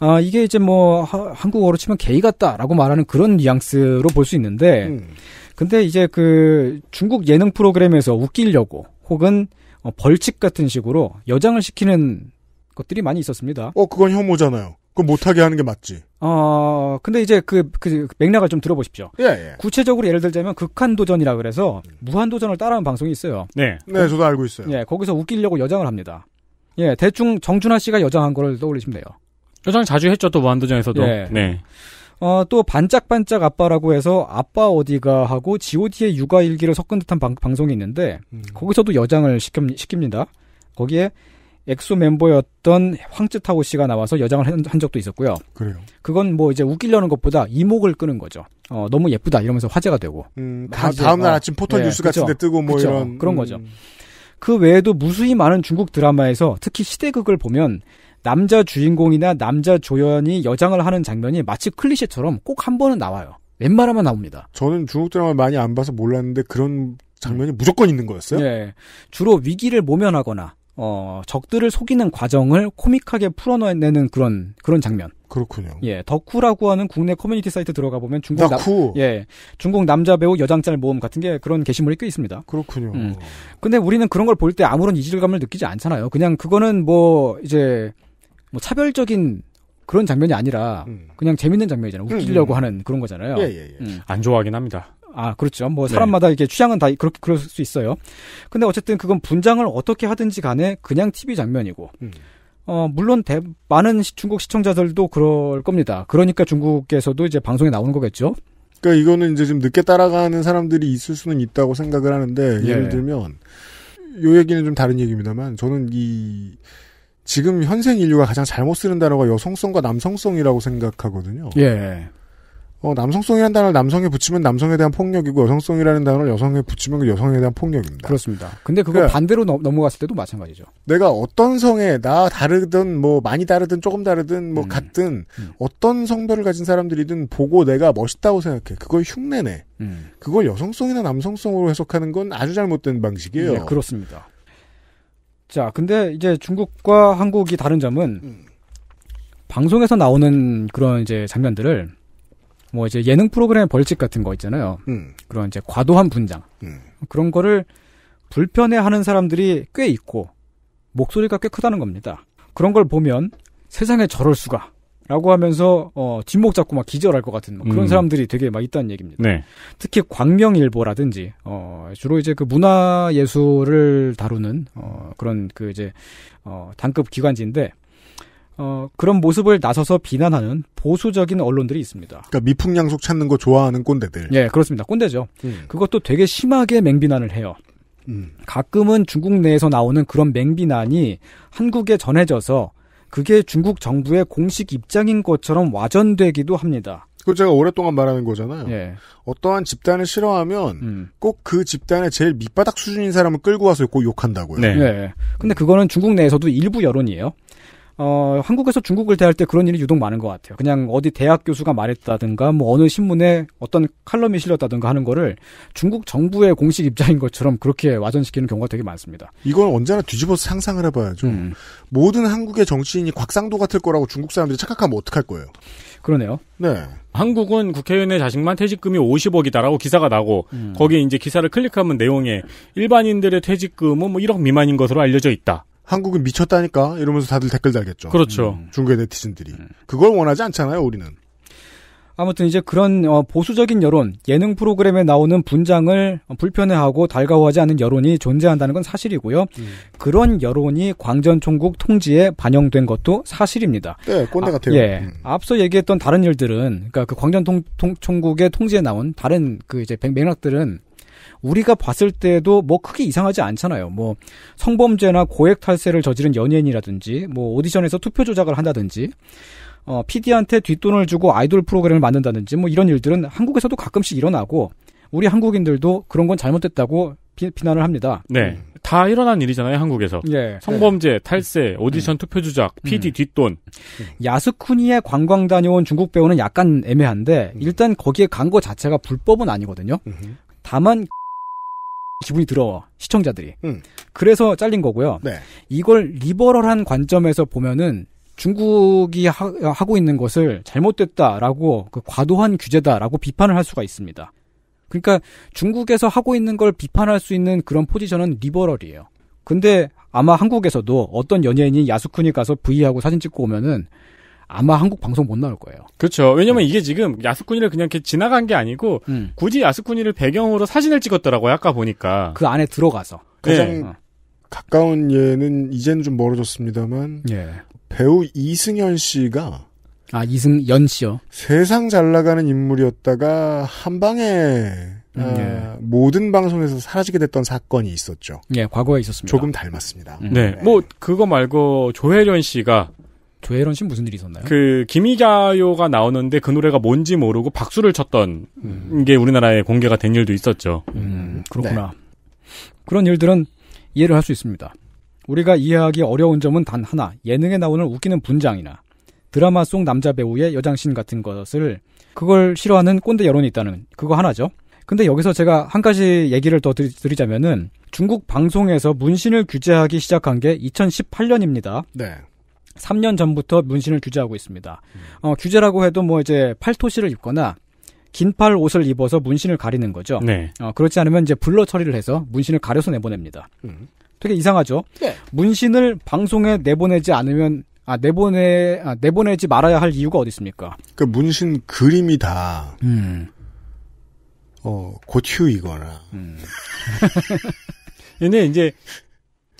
아, 이게 이제 뭐, 하, 한국어로 치면 게이 같다라고 말하는 그런 뉘앙스로 볼 수 있는데, 음. 근데 이제 그 중국 예능 프로그램에서 웃기려고 혹은 어, 벌칙 같은 식으로 여장을 시키는 것들이 많이 있었습니다. 어, 그건 혐오잖아요. 그건 못하게 하는 게 맞지. 어, 근데 이제 그, 그 맥락을 좀 들어보십시오. 예, 예. 구체적으로 예를 들자면 극한도전이라 그래서 음. 무한도전을 따라하는 방송이 있어요. 네. 네, 저도 알고 있어요. 예, 거기서 웃기려고 여장을 합니다. 예, 대충 정준하 씨가 여장한 거를 떠올리시면 돼요. 여장 자주 했죠, 또 무한도전에서도. 예. 네. 어, 또 반짝반짝 아빠라고 해서 아빠 어디가 하고 god의 육아일기를 섞은 듯한 방, 방송이 있는데 음. 거기서도 여장을 시킵, 시킵니다. 거기에 엑소 멤버였던 황쯔타오 씨가 나와서 여장을 한, 한, 적도 있었고요. 그래요. 그건 뭐 이제 웃기려는 것보다 이목을 끄는 거죠. 어, 너무 예쁘다 이러면서 화제가 되고. 음, 다, 음날 어, 아침 포털 네, 뉴스 같은 데 뜨고 뭐 그쵸, 이런 그런 거죠. 음. 그 외에도 무수히 많은 중국 드라마에서 특히 시대극을 보면 남자 주인공이나 남자 조연이 여장을 하는 장면이 마치 클리셰처럼 꼭 한 번은 나와요. 웬만하면 나옵니다. 저는 중국 드라마를 많이 안 봐서 몰랐는데 그런 장면이 음. 무조건 있는 거였어요? 네. 주로 위기를 모면하거나 어, 적들을 속이는 과정을 코믹하게 풀어내는 그런 그런 장면. 그렇군요. 예, 덕후라고 하는 국내 커뮤니티 사이트 들어가 보면 중국 남, 예, 중국 남자 배우 여장짤 모험 같은 게 그런 게시물이 꽤 있습니다. 그렇군요. 음. 근데 우리는 그런 걸 볼 때 아무런 이질감을 느끼지 않잖아요. 그냥 그거는 뭐 이제 뭐 차별적인 그런 장면이 아니라 음. 그냥 재밌는 장면이잖아요. 음, 음. 웃기려고 음. 하는 그런 거잖아요. 예, 예, 예. 음. 안 좋아하긴 합니다. 아, 그렇죠. 뭐 네. 사람마다 네. 이게 취향은 다 그렇게 그럴 수 있어요. 근데 어쨌든 그건 분장을 어떻게 하든지 간에 그냥 TV 장면이고. 음. 어, 물론 대, 많은 시, 중국 시청자들도 그럴 겁니다. 그러니까 중국에서도 이제 방송에 나오는 거겠죠. 그러니까 이거는 이제 좀 늦게 따라가는 사람들이 있을 수는 있다고 생각을 하는데 네. 예. 를 들면 요 얘기는 좀 다른 얘기입니다만 저는 이 지금 현생 인류가 가장 잘못 쓰는 단어가 여성성과 남성성이라고 생각하거든요. 예. 어, 남성성이라는 단어를 남성에 붙이면 남성에 대한 폭력이고 여성성이라는 단어를 여성에 붙이면 그 여성에 대한 폭력입니다. 그렇습니다. 근데 그거 그러니까 반대로 넘, 어갔을 때도 마찬가지죠. 내가 어떤 성에 나 다르든 뭐 많이 다르든 조금 다르든 뭐 음. 같든 음. 어떤 성별을 가진 사람들이든 보고 내가 멋있다고 생각해. 그걸 흉내내. 음. 그걸 여성성이나 남성성으로 해석하는 건 아주 잘못된 방식이에요. 네, 그렇습니다. 자, 근데 이제 중국과 한국이 다른 점은 음. 방송에서 나오는 그런 이제 장면들을 뭐 이제 예능 프로그램 의 벌칙 같은 거 있잖아요. 음. 그런 이제 과도한 분장 음. 그런 거를 불편해하는 사람들이 꽤 있고 목소리가 꽤 크다는 겁니다. 그런 걸 보면 세상에 저럴 수가. 라고 하면서 어, 뒷목 잡고 막 기절할 것 같은 그런 음. 사람들이 되게 막 있다는 얘기입니다. 네. 특히 광명일보라든지 어, 주로 이제 그 문화 예술을 다루는 어, 그런 그 이제 어, 단급 기관지인데 어, 그런 모습을 나서서 비난하는 보수적인 언론들이 있습니다. 그러니까 미풍양속 찾는 거 좋아하는 꼰대들. 예, 그렇습니다. 꼰대죠. 음. 그것도 되게 심하게 맹비난을 해요. 음. 가끔은 중국 내에서 나오는 그런 맹비난이 한국에 전해져서 그게 중국 정부의 공식 입장인 것처럼 와전되기도 합니다. 그 제가 오랫동안 말하는 거잖아요. 예. 어떠한 집단을 싫어하면 음. 꼭그 집단의 제일 밑바닥 수준인 사람을 끌고 와서 꼭 욕한다고요. 네. 네. 근데 그거는 중국 내에서도 일부 여론이에요. 어, 한국에서 중국을 대할 때 그런 일이 유독 많은 것 같아요. 그냥 어디 대학 교수가 말했다든가, 뭐 어느 신문에 어떤 칼럼이 실렸다든가 하는 거를 중국 정부의 공식 입장인 것처럼 그렇게 와전시키는 경우가 되게 많습니다. 이걸 언제나 뒤집어서 상상을 해봐야죠. 음. 모든 한국의 정치인이 곽상도 같을 거라고 중국 사람들이 착각하면 어떡할 거예요? 그러네요. 네. 한국은 국회의원의 자식만 퇴직금이 50억이다라고 기사가 나고 음. 거기에 이제 기사를 클릭하면 내용에 일반인들의 퇴직금은 뭐 1억 미만인 것으로 알려져 있다. 한국은 미쳤다니까 이러면서 다들 댓글 달겠죠. 그렇죠. 음, 중국의 네티즌들이 그걸 원하지 않잖아요. 우리는. 아무튼 이제 그런 어, 보수적인 여론, 예능 프로그램에 나오는 분장을 불편해하고 달가워하지 않는 여론이 존재한다는 건 사실이고요. 음. 그런 여론이 광전총국 통지에 반영된 것도 사실입니다. 네, 꼰대 아, 같아요. 예, 음. 앞서 얘기했던 다른 일들은, 그러니까 그 광전총국의 통지에 나온 다른 그 이제 맥락들은 우리가 봤을 때도 뭐 크게 이상하지 않잖아요. 뭐 성범죄나 고액 탈세를 저지른 연예인이라든지 뭐 오디션에서 투표 조작을 한다든지 어, PD한테 뒷돈을 주고 아이돌 프로그램을 만든다든지 뭐 이런 일들은 한국에서도 가끔씩 일어나고 우리 한국인들도 그런 건 잘못됐다고 비, 난을 합니다. 네. 음. 다 일어난 일이잖아요, 한국에서. 예, 성범죄, 네. 탈세, 오디션 음. 투표 조작, PD 음. 뒷돈. 야스쿠니의 관광 다녀온 중국 배우는 약간 애매한데 음. 일단 거기에 간 거 자체가 불법은 아니거든요. 음. 다만 기분이 들어와 시청자들이. 음. 그래서 잘린 거고요. 네. 이걸 리버럴한 관점에서 보면은 중국이 하, 고 있는 것을 잘못됐다라고 그 과도한 규제다라고 비판을 할 수가 있습니다. 그러니까 중국에서 하고 있는 걸 비판할 수 있는 그런 포지션은 리버럴이에요. 근데 아마 한국에서도 어떤 연예인이 야스쿠니 가서 브이하고 사진 찍고 오면은 아마 한국 방송 못 나올 거예요. 그렇죠. 왜냐면 이게 지금 야스쿠니를 그냥 이렇게 지나간 게 아니고 음. 굳이 야스쿠니를 배경으로 사진을 찍었더라고요. 아까 보니까 그 안에 들어가서 네. 가장 어. 가까운 예는 이제는 좀 멀어졌습니다만 예. 배우 이승현 씨가 아 이승연 씨요. 세상 잘 나가는 인물이었다가 한 방에 음, 아, 네. 모든 방송에서 사라지게 됐던 사건이 있었죠. 예, 과거에 있었습니다. 조금 닮았습니다. 음. 네, 네, 뭐 그거 말고 조혜련 씨가 조혜련 씨 무슨 일이 있었나요? 그 김희자요가 나오는데 그 노래가 뭔지 모르고 박수를 쳤던 음. 게 우리나라에 공개가 된 일도 있었죠. 음, 음 네. 그렇구나. 네. 그런 일들은 이해를 할 수 있습니다. 우리가 이해하기 어려운 점은 단 하나. 예능에 나오는 웃기는 분장이나 드라마 속 남자 배우의 여장신 같은 것을 그걸 싫어하는 꼰대 여론이 있다는 그거 하나죠. 근데 여기서 제가 한 가지 얘기를 더 드리자면은 중국 방송에서 문신을 규제하기 시작한 게 2018년입니다. 네. 3년 전부터 문신을 규제하고 있습니다. 어, 규제라고 해도 뭐 이제 팔토시를 입거나 긴팔 옷을 입어서 문신을 가리는 거죠. 네. 어, 그렇지 않으면 이제 블러 처리를 해서 문신을 가려서 내보냅니다. 음. 되게 이상하죠. 네. 문신을 방송에 내보내지 않으면 아 내보내 아, 내보내지 말아야 할 이유가 어디 있습니까? 그 문신 그림이 다 음. 어 고추이거나. 음. 얘네 이제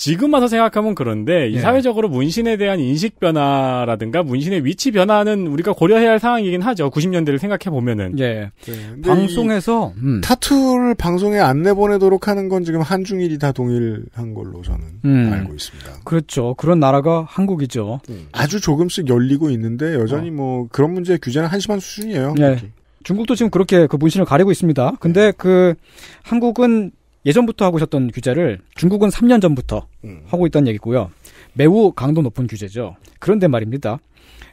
지금 와서 생각하면 그런데 이 네. 사회적으로 문신에 대한 인식 변화라든가 문신의 위치 변화는 우리가 고려해야 할 상황이긴 하죠. 90년대를 생각해 보면은. 예. 네. 방송에서 음. 타투를 방송에 안 내보내도록 하는 건 지금 한중일이 다 동일한 걸로 저는 음. 알고 있습니다. 그렇죠. 그런 나라가 한국이죠. 음. 아주 조금씩 열리고 있는데 여전히 어. 뭐 그런 문제 규제는 한심한 수준이에요. 예. 중국도 지금 그렇게 그 문신을 가리고 있습니다. 근데 네. 그 한국은 예전부터 하고 있었던 규제를 중국은 3년 전부터 음. 하고 있다는 얘기고요. 매우 강도 높은 규제죠. 그런데 말입니다.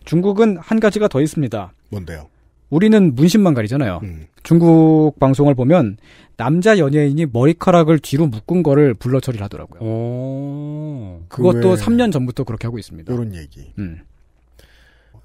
중국은 한 가지가 더 있습니다. 뭔데요? 우리는 문신만 가리잖아요. 음. 중국 방송을 보면 남자 연예인이 머리카락을 뒤로 묶은 거를 불러 처리를 하더라고요. 오, 그것도 3년 그 전부터 그렇게 하고 있습니다. 이런 얘기. 음.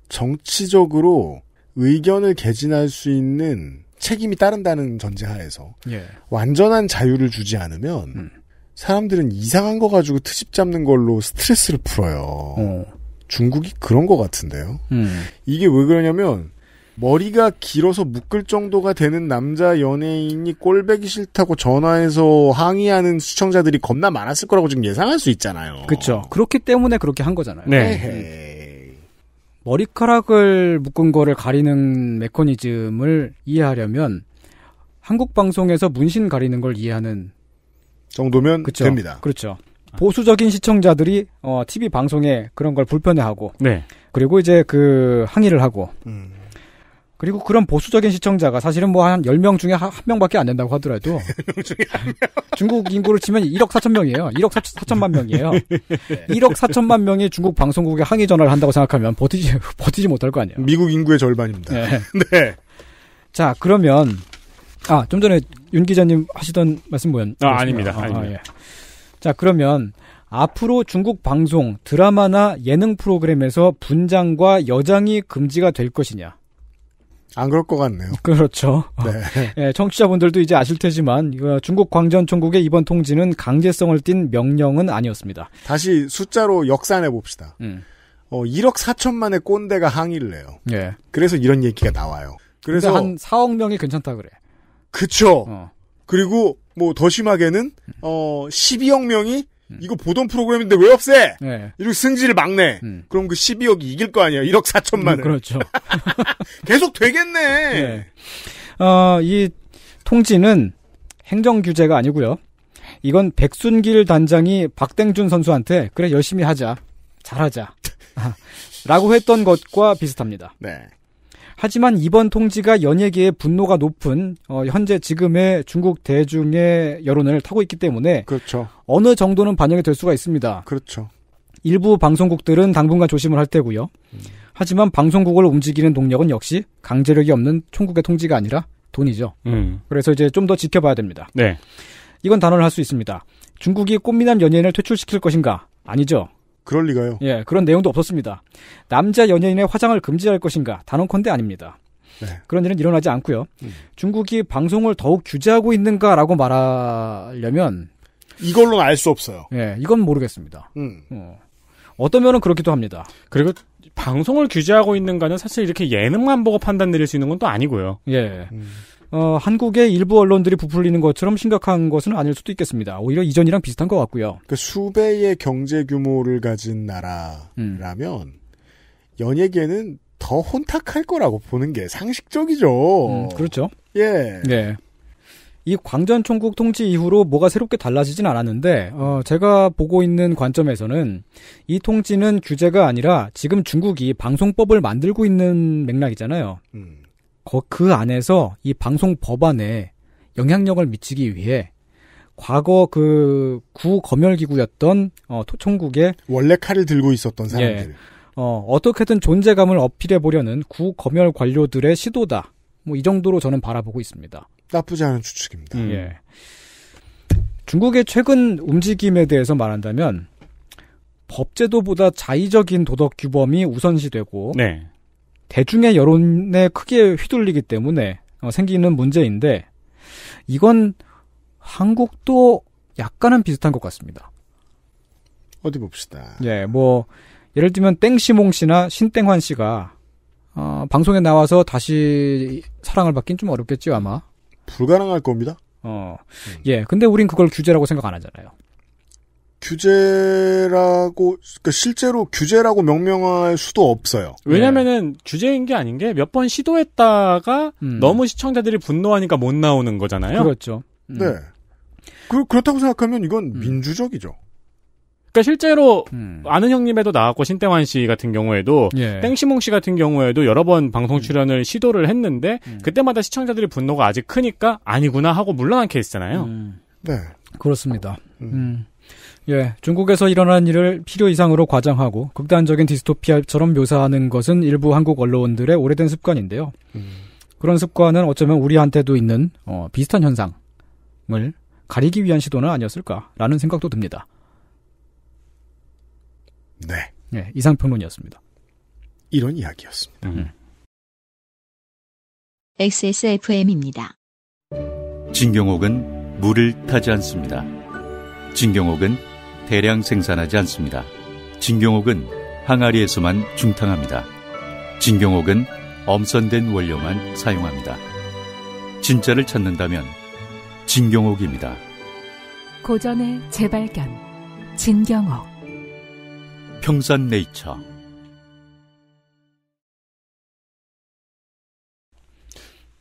정치적으로 의견을 개진할 수 있는 책임이 따른다는 전제하에서 예. 완전한 자유를 주지 않으면 음. 사람들은 이상한 거 가지고 트집 잡는 걸로 스트레스를 풀어요. 어. 중국이 그런 것 같은데요. 음. 이게 왜 그러냐면 머리가 길어서 묶을 정도가 되는 남자 연예인이 꼴배기 싫다고 전화해서 항의하는 시청자들이 겁나 많았을 거라고 지금 예상할 수 있잖아요. 그렇죠. 그렇기 때문에 그렇게 한 거잖아요. 네. 네. 머리카락을 묶은 거를 가리는 메커니즘을 이해하려면 한국 방송에서 문신 가리는 걸 이해하는 정도면 그쵸? 됩니다. 그렇죠. 보수적인 시청자들이 어, TV 방송에 그런 걸 불편해하고 네. 그리고 이제 그 항의를 하고 음. 그리고 그런 보수적인 시청자가 사실은 뭐 한 10명 중에 한, 명밖에 안 된다고 하더라도 중국 인구를 치면 1억 4천 명이에요. 1억 4, 4천만 명이에요. 1억 4천만 명이 중국 방송국에 항의 전화를 한다고 생각하면 버티지 버티지 못할 거 아니에요. 미국 인구의 절반입니다. 네. 네. 자, 그러면 아, 좀 전에 윤 기자님 하시던 말씀 뭐였나요? 아, 아닙니다. 아, 아닙니다. 아, 예. 자, 그러면 앞으로 중국 방송, 드라마나 예능 프로그램에서 분장과 여장이 금지가 될 것이냐? 안 그럴 것 같네요. 그렇죠. 네. 네, 청취자분들도 이제 아실 테지만 중국 광전총국의 이번 통지는 강제성을 띤 명령은 아니었습니다. 다시 숫자로 역산해 봅시다. 음. 어, 1억 4천만의 꼰대가 항의를 해요. 예. 그래서 이런 얘기가 나와요. 그래서 그러니까 한 4억 명이 괜찮다 그래. 그쵸. 어. 그리고 뭐 더 심하게는 어 12억 명이 음. 이거 보던 프로그램인데 왜 없애? 네. 이러고 승질을 막내. 음. 그럼 그 12억이 이길 거 아니에요. 1억 4천만 원. 음, 그렇죠. 계속 되겠네. 네. 어, 이 통지는 행정 규제가 아니고요. 이건 백순길 단장이 박땡준 선수한테 그래 열심히 하자. 잘하자. 라고 했던 것과 비슷합니다. 네. 하지만 이번 통지가 연예계의 분노가 높은 어, 현재 지금의 중국 대중의 여론을 타고 있기 때문에 그렇죠. 어느 정도는 반영이 될 수가 있습니다. 그렇죠. 일부 방송국들은 당분간 조심을 할 테고요. 음. 하지만 방송국을 움직이는 동력은 역시 강제력이 없는 총국의 통지가 아니라 돈이죠. 음. 그래서 이제 좀 더 지켜봐야 됩니다. 네. 이건 단언을 할 수 있습니다. 중국이 꽃미남 연예인을 퇴출시킬 것인가? 아니죠. 그럴 리가요. 예, 그런 내용도 없었습니다. 남자 연예인의 화장을 금지할 것인가 단언컨대 아닙니다. 네. 그런 일은 일어나지 않고요. 음. 중국이 방송을 더욱 규제하고 있는가라고 말하려면 이걸로알 수 없어요. 예, 이건 모르겠습니다. 음. 어. 어떤 면은 그렇기도 합니다. 그리고 방송을 규제하고 있는가는 사실 이렇게 예능만 보고 판단 내릴 수 있는 건 또 아니고요. 예. 음. 어, 한국의 일부 언론들이 부풀리는 것처럼 심각한 것은 아닐 수도 있겠습니다. 오히려 이전이랑 비슷한 것 같고요. 그 수배의 경제 규모를 가진 나라라면 음. 연예계는 더 혼탁할 거라고 보는 게 상식적이죠. 음, 그렇죠. 예. 네. 이 광전 총국 통치 이후로 뭐가 새롭게 달라지진 않았는데 어, 제가 보고 있는 관점에서는 이 통치는 규제가 아니라 지금 중국이 방송법을 만들고 있는 맥락이잖아요. 음. 그 안에서 이 방송 법안에 영향력을 미치기 위해 과거 그 구 검열기구였던 어, 토청국의 원래 칼을 들고 있었던 예. 사람들 예, 어, 어떻게든 존재감을 어필해 보려는 구 검열 관료들의 시도다. 뭐 이 정도로 저는 바라보고 있습니다. 나쁘지 않은 추측입니다. 음. 예. 중국의 최근 움직임에 대해서 말한다면 법제도보다 자의적인 도덕 규범이 우선시되고 네. 대중의 여론에 크게 휘둘리기 때문에 어, 생기는 문제인데 이건 한국도 약간은 비슷한 것 같습니다. 어디 봅시다. 예, 뭐 예를 들면 땡시몽 씨나 신땡환 씨가 어, 방송에 나와서 다시 사랑을 받긴 좀 어렵겠죠 아마. 불가능할 겁니다. 어, 음. 예, 근데 우린 그걸 규제라고 생각 안 하잖아요. 규제라고 그러니까 실제로 규제라고 명명할 수도 없어요. 왜냐면은 네. 규제인 게 아닌 게 몇 번 시도했다가 음. 너무 시청자들이 분노하니까 못 나오는 거잖아요. 그렇죠. 음. 네. 그, 그렇다고 생각하면 이건 음. 민주적이죠. 그러니까 실제로 음. 아는 형님에도 나왔고 신태환 씨 같은 경우에도 예. 땡시몽 씨 같은 경우에도 여러 번 방송 출연을 시도를 했는데 음. 그때마다 시청자들이 분노가 아직 크니까 아니구나 하고 물러난 케이스잖아요. 음. 네. 그렇습니다. 음. 예, 중국에서 일어난 일을 필요 이상으로 과장하고 극단적인 디스토피아처럼 묘사하는 것은 일부 한국 언론들의 오래된 습관인데요. 음. 그런 습관은 어쩌면 우리한테도 있는 어, 비슷한 현상을 가리기 위한 시도는 아니었을까라는 생각도 듭니다. 네. 예, 이상평론이었습니다. 이런 이야기였습니다. 음. XSFM입니다. 진경옥은 물을 타지 않습니다. 진경옥은 대량 생산하지 않습니다. 진경옥은 항아리에서만 중탕합니다. 진경옥은 엄선된 원료만 사용합니다. 진짜를 찾는다면 진경옥입니다. 고전의 재발견 진경옥 평산네이처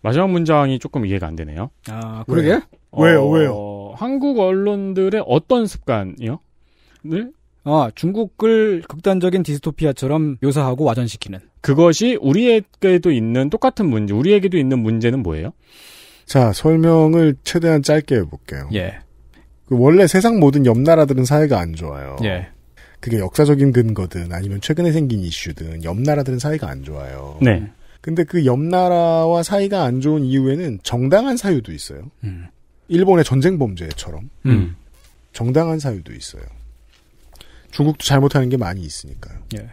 마지막 문장이 조금 이해가 안 되네요. 아, 그러게? 네. 왜요? 어, 왜요? 한국 언론들의 어떤 습관이요? 네? 아, 중국을 극단적인 디스토피아처럼 묘사하고 와전시키는. 그것이 우리에게도 있는 똑같은 문제, 우리에게도 있는 문제는 뭐예요? 자, 설명을 최대한 짧게 해볼게요. 예. 그 원래 세상 모든 옆 나라들은 사회가 안 좋아요. 예. 그게 역사적인 근거든 아니면 최근에 생긴 이슈든 옆 나라들은 사이가 안 좋아요. 네. 근데 그 옆 나라와 사이가 안 좋은 이유에는 정당한 사유도 있어요. 음. 일본의 전쟁 범죄처럼 음. 정당한 사유도 있어요. 중국도 잘못하는 게 많이 있으니까요. 예.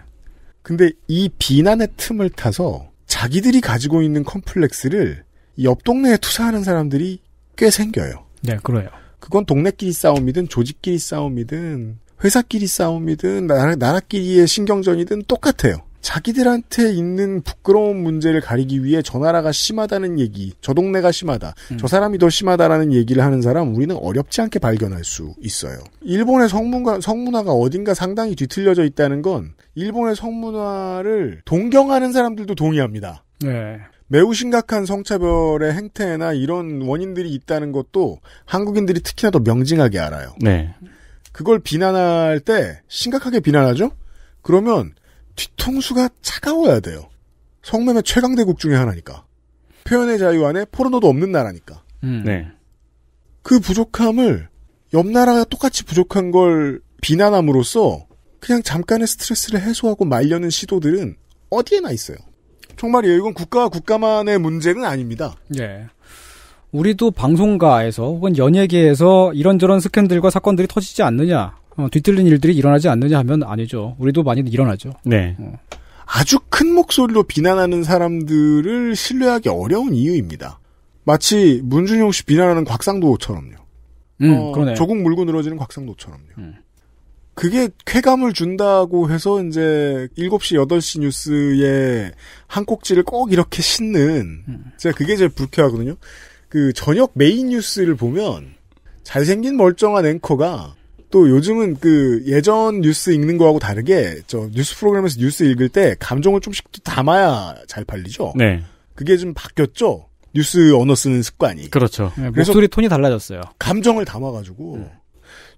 근데 이 비난의 틈을 타서 자기들이 가지고 있는 컴플렉스를 옆 동네에 투사하는 사람들이 꽤 생겨요. 네, 그래요. 그건 동네끼리 싸움이든 조직끼리 싸움이든 회사끼리 싸움이든 나라, 나라끼리의 신경전이든 똑같아요. 자기들한테 있는 부끄러운 문제를 가리기 위해 저 나라가 심하다는 얘기, 저 동네가 심하다, 음. 저 사람이 더 심하다라는 얘기를 하는 사람 우리는 어렵지 않게 발견할 수 있어요. 일본의 성문가, 성문화가 어딘가 상당히 뒤틀려져 있다는 건 일본의 성문화를 동경하는 사람들도 동의합니다. 네. 매우 심각한 성차별의 행태나 이런 원인들이 있다는 것도 한국인들이 특히나 더 명징하게 알아요. 네. 그걸 비난할 때 심각하게 비난하죠? 그러면 뒤통수가 차가워야 돼요. 성매매 최강대국 중의 하나니까. 표현의 자유 안에 포르노도 없는 나라니까. 음. 네. 그 부족함을 옆 나라가 똑같이 부족한 걸 비난함으로써 그냥 잠깐의 스트레스를 해소하고 말려는 시도들은 어디에나 있어요. 정말이 예, 이건 국가와 국가만의 문제는 아닙니다. 네. 우리도 방송가에서 혹은 연예계에서 이런저런 스캔들과 사건들이 터지지 않느냐 어, 뒤틀린 일들이 일어나지 않느냐 하면 아니죠. 우리도 많이 일어나죠. 네. 어. 아주 큰 목소리로 비난하는 사람들을 신뢰하기 어려운 이유입니다. 마치 문준용 씨 비난하는 곽상도처럼요. 음, 어, 그러네. 조국 물고 늘어지는 곽상도처럼요. 음. 그게 쾌감을 준다고 해서 이제 7시, 8시 뉴스에 한 꼭지를 꼭 이렇게 신는 음. 제가 그게 제일 불쾌하거든요. 그 저녁 메인 뉴스를 보면 잘생긴 멀쩡한 앵커가 또 요즘은 그 예전 뉴스 읽는 거하고 다르게 저 뉴스 프로그램에서 뉴스 읽을 때 감정을 좀씩 담아야 잘 팔리죠. 네. 그게 좀 바뀌었죠. 뉴스 언어 쓰는 습관이. 그렇죠. 네, 목소리 톤이 달라졌어요. 감정을 담아가지고 네.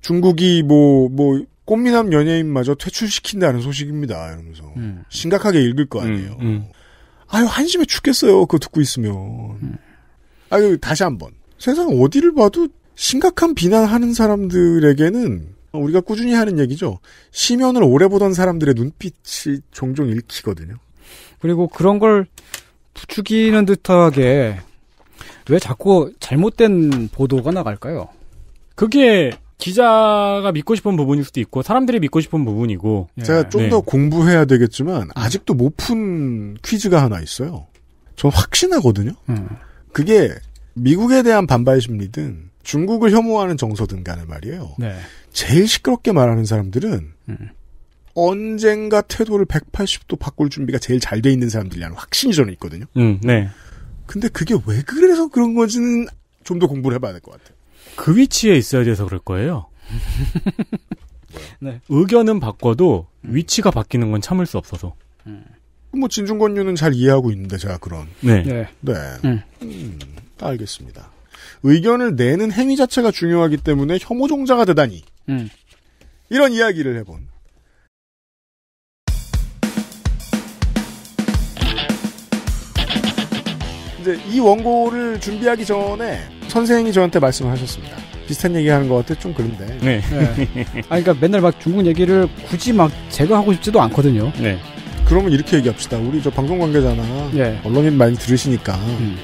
중국이 뭐뭐 뭐 꽃미남 연예인마저 퇴출시킨다는 소식입니다. 이러면서 음. 심각하게 읽을 거 아니에요. 음, 음. 아유 한심해 죽겠어요. 그거 듣고 있으면. 음. 아유 다시 한번 세상 어디를 봐도 심각한 비난하는 사람들에게는 우리가 꾸준히 하는 얘기죠. 시면을 오래 보던 사람들의 눈빛이 종종 읽히거든요. 그리고 그런 걸 부추기는 듯하게 왜 자꾸 잘못된 보도가 나갈까요? 그게 기자가 믿고 싶은 부분일 수도 있고 사람들이 믿고 싶은 부분이고 예. 제가 좀더 네. 공부해야 되겠지만 음. 아직도 못 푼 퀴즈가 하나 있어요. 저 확신하거든요. 음. 그게 미국에 대한 반발 심리든 중국을 혐오하는 정서든 간에 말이에요. 네. 제일 시끄럽게 말하는 사람들은 음. 언젠가 태도를 180도 바꿀 준비가 제일 잘 돼 있는 사람들이라는 확신이 저는 있거든요. 음, 네. 근데 그게 왜 그래서 그런 건지는 좀 더 공부를 해봐야 될 것 같아요. 그 위치에 있어야 돼서 그럴 거예요. 네. 의견은 바꿔도 위치가 바뀌는 건 참을 수 없어서. 음. 뭐 진중권유는 잘 이해하고 있는데 제가 그런. 네. 네. 네. 음. 음 알겠습니다. 의견을 내는 행위 자체가 중요하기 때문에 혐오종자가 되다니. 음. 이런 이야기를 해본. 이제 이 원고를 준비하기 전에 선생님이 저한테 말씀하셨습니다. 을 비슷한 얘기하는 것 같아 좀 그런데. 네. 네. 아 그러니까 맨날 막 중국 얘기를 굳이 막 제가 하고 싶지도 않거든요. 네. 그러면 이렇게 얘기합시다. 우리 저 방송 관계잖아. 네. 언론인 많이 들으시니까 음.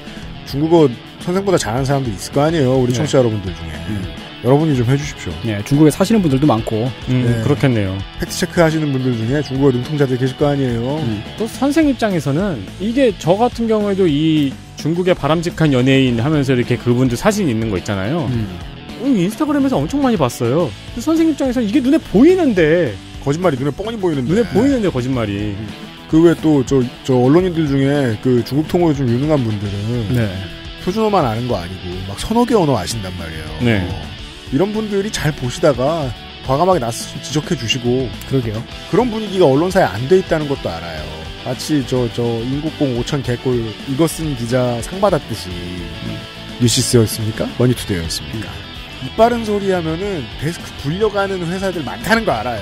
중국어 선생보다 잘하는 사람도 있을 거 아니에요. 우리 네. 청취자 여러분들 중에. 음. 여러분이 좀 해주십시오. 네, 중국에 사시는 분들도 많고. 음, 네. 네. 그렇겠네요. 팩트체크 하시는 분들 중에 중국어 능통자들 계실 거 아니에요. 음. 또 선생 입장에서는 이게 저 같은 경우에도 이 중국의 바람직한 연예인 하면서 이렇게 그분들 사진 있는 거 있잖아요. 음. 인스타그램에서 엄청 많이 봤어요. 선생 입장에서는 이게 눈에 보이는데. 거짓말이 눈에 뻥이 보이는데. 눈에 보이는데 거짓말이. 그 외에 또저 저 언론인들 중에 그 중국 통어에 좀 유능한 분들은 네. 표준어만 아는 거 아니고 막 서너 개 언어 아신단 말이에요. 네. 이런 분들이 잘 보시다가 과감하게 나서 지적해 주시고 그러게요. 그런 분위기가 언론사에 안 돼 있다는 것도 알아요. 마치 저 저 인국공 5천 개골 이거 쓴 기자 상 받았듯이 뉴시스였습니까? 머니투데이였습니까? 이빠른 소리 하면은 데스크 불려가는 회사들 많다는 거 알아요.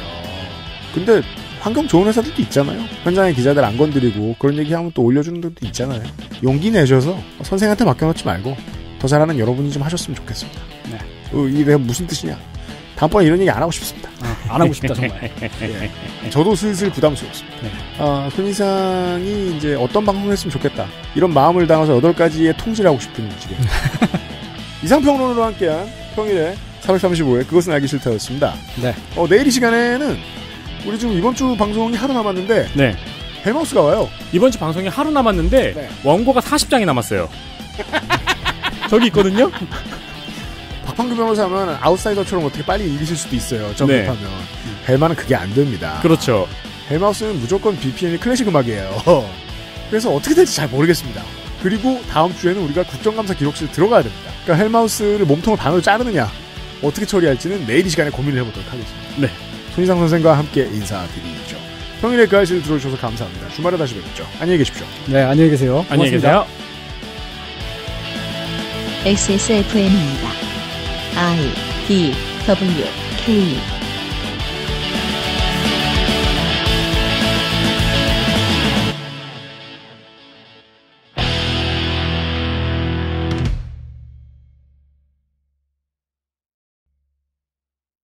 근데 환경 좋은 회사들도 있잖아요. 현장에 기자들 안 건드리고 그런 얘기하면 또 올려주는 데도 있잖아요. 용기 내셔서 선생한테 맡겨놓지 말고 더 잘하는 여러분이 좀 하셨으면 좋겠습니다. 네. 어, 이게 무슨 뜻이냐? 다음번에 이런 얘기 안 하고 싶습니다. 아, 안 하고 싶다 정말. 예. 예. 저도 슬슬 부담스럽습니다. 네. 아, 손이상이 이제 어떤 방송을 했으면 좋겠다. 이런 마음을 담아서 여덟 가지의 통지를 하고 싶은 지금. 이상평론으로 함께한 평일에 435회 그것은 알기 싫다였습니다. 네. 어, 내일 이 시간에는 우리 지금 이번 주 방송이 하루 남았는데 네. 헬마우스가 와요. 이번 주 방송이 하루 남았는데 네. 원고가 40장이 남았어요. 저기 있거든요. 박판규 변호사면 아웃사이더처럼 어떻게 빨리 읽으실 수도 있어요. 정입하면 네. 헬마는 그게 안 됩니다. 그렇죠. 헬마우스는 무조건 BPM이 클래식 음악이에요. 그래서 어떻게 될지 잘 모르겠습니다. 그리고 다음 주에는 우리가 국정감사 기록실 들어가야 됩니다. 그러니까 헬마우스를 몸통을 반으로 자르느냐 어떻게 처리할지는 내일 이 시간에 고민을 해보도록 하겠습니다. 네. 손희상 선생과 함께 인사드리죠. 평일에 가이실 그 들어주셔서 감사합니다. 주말에 다시 뵙죠. 안녕히 계십시오. 네, 안녕히 계세요. 고맙습니다. 안녕히 계세요. XSFM입니다. I D W K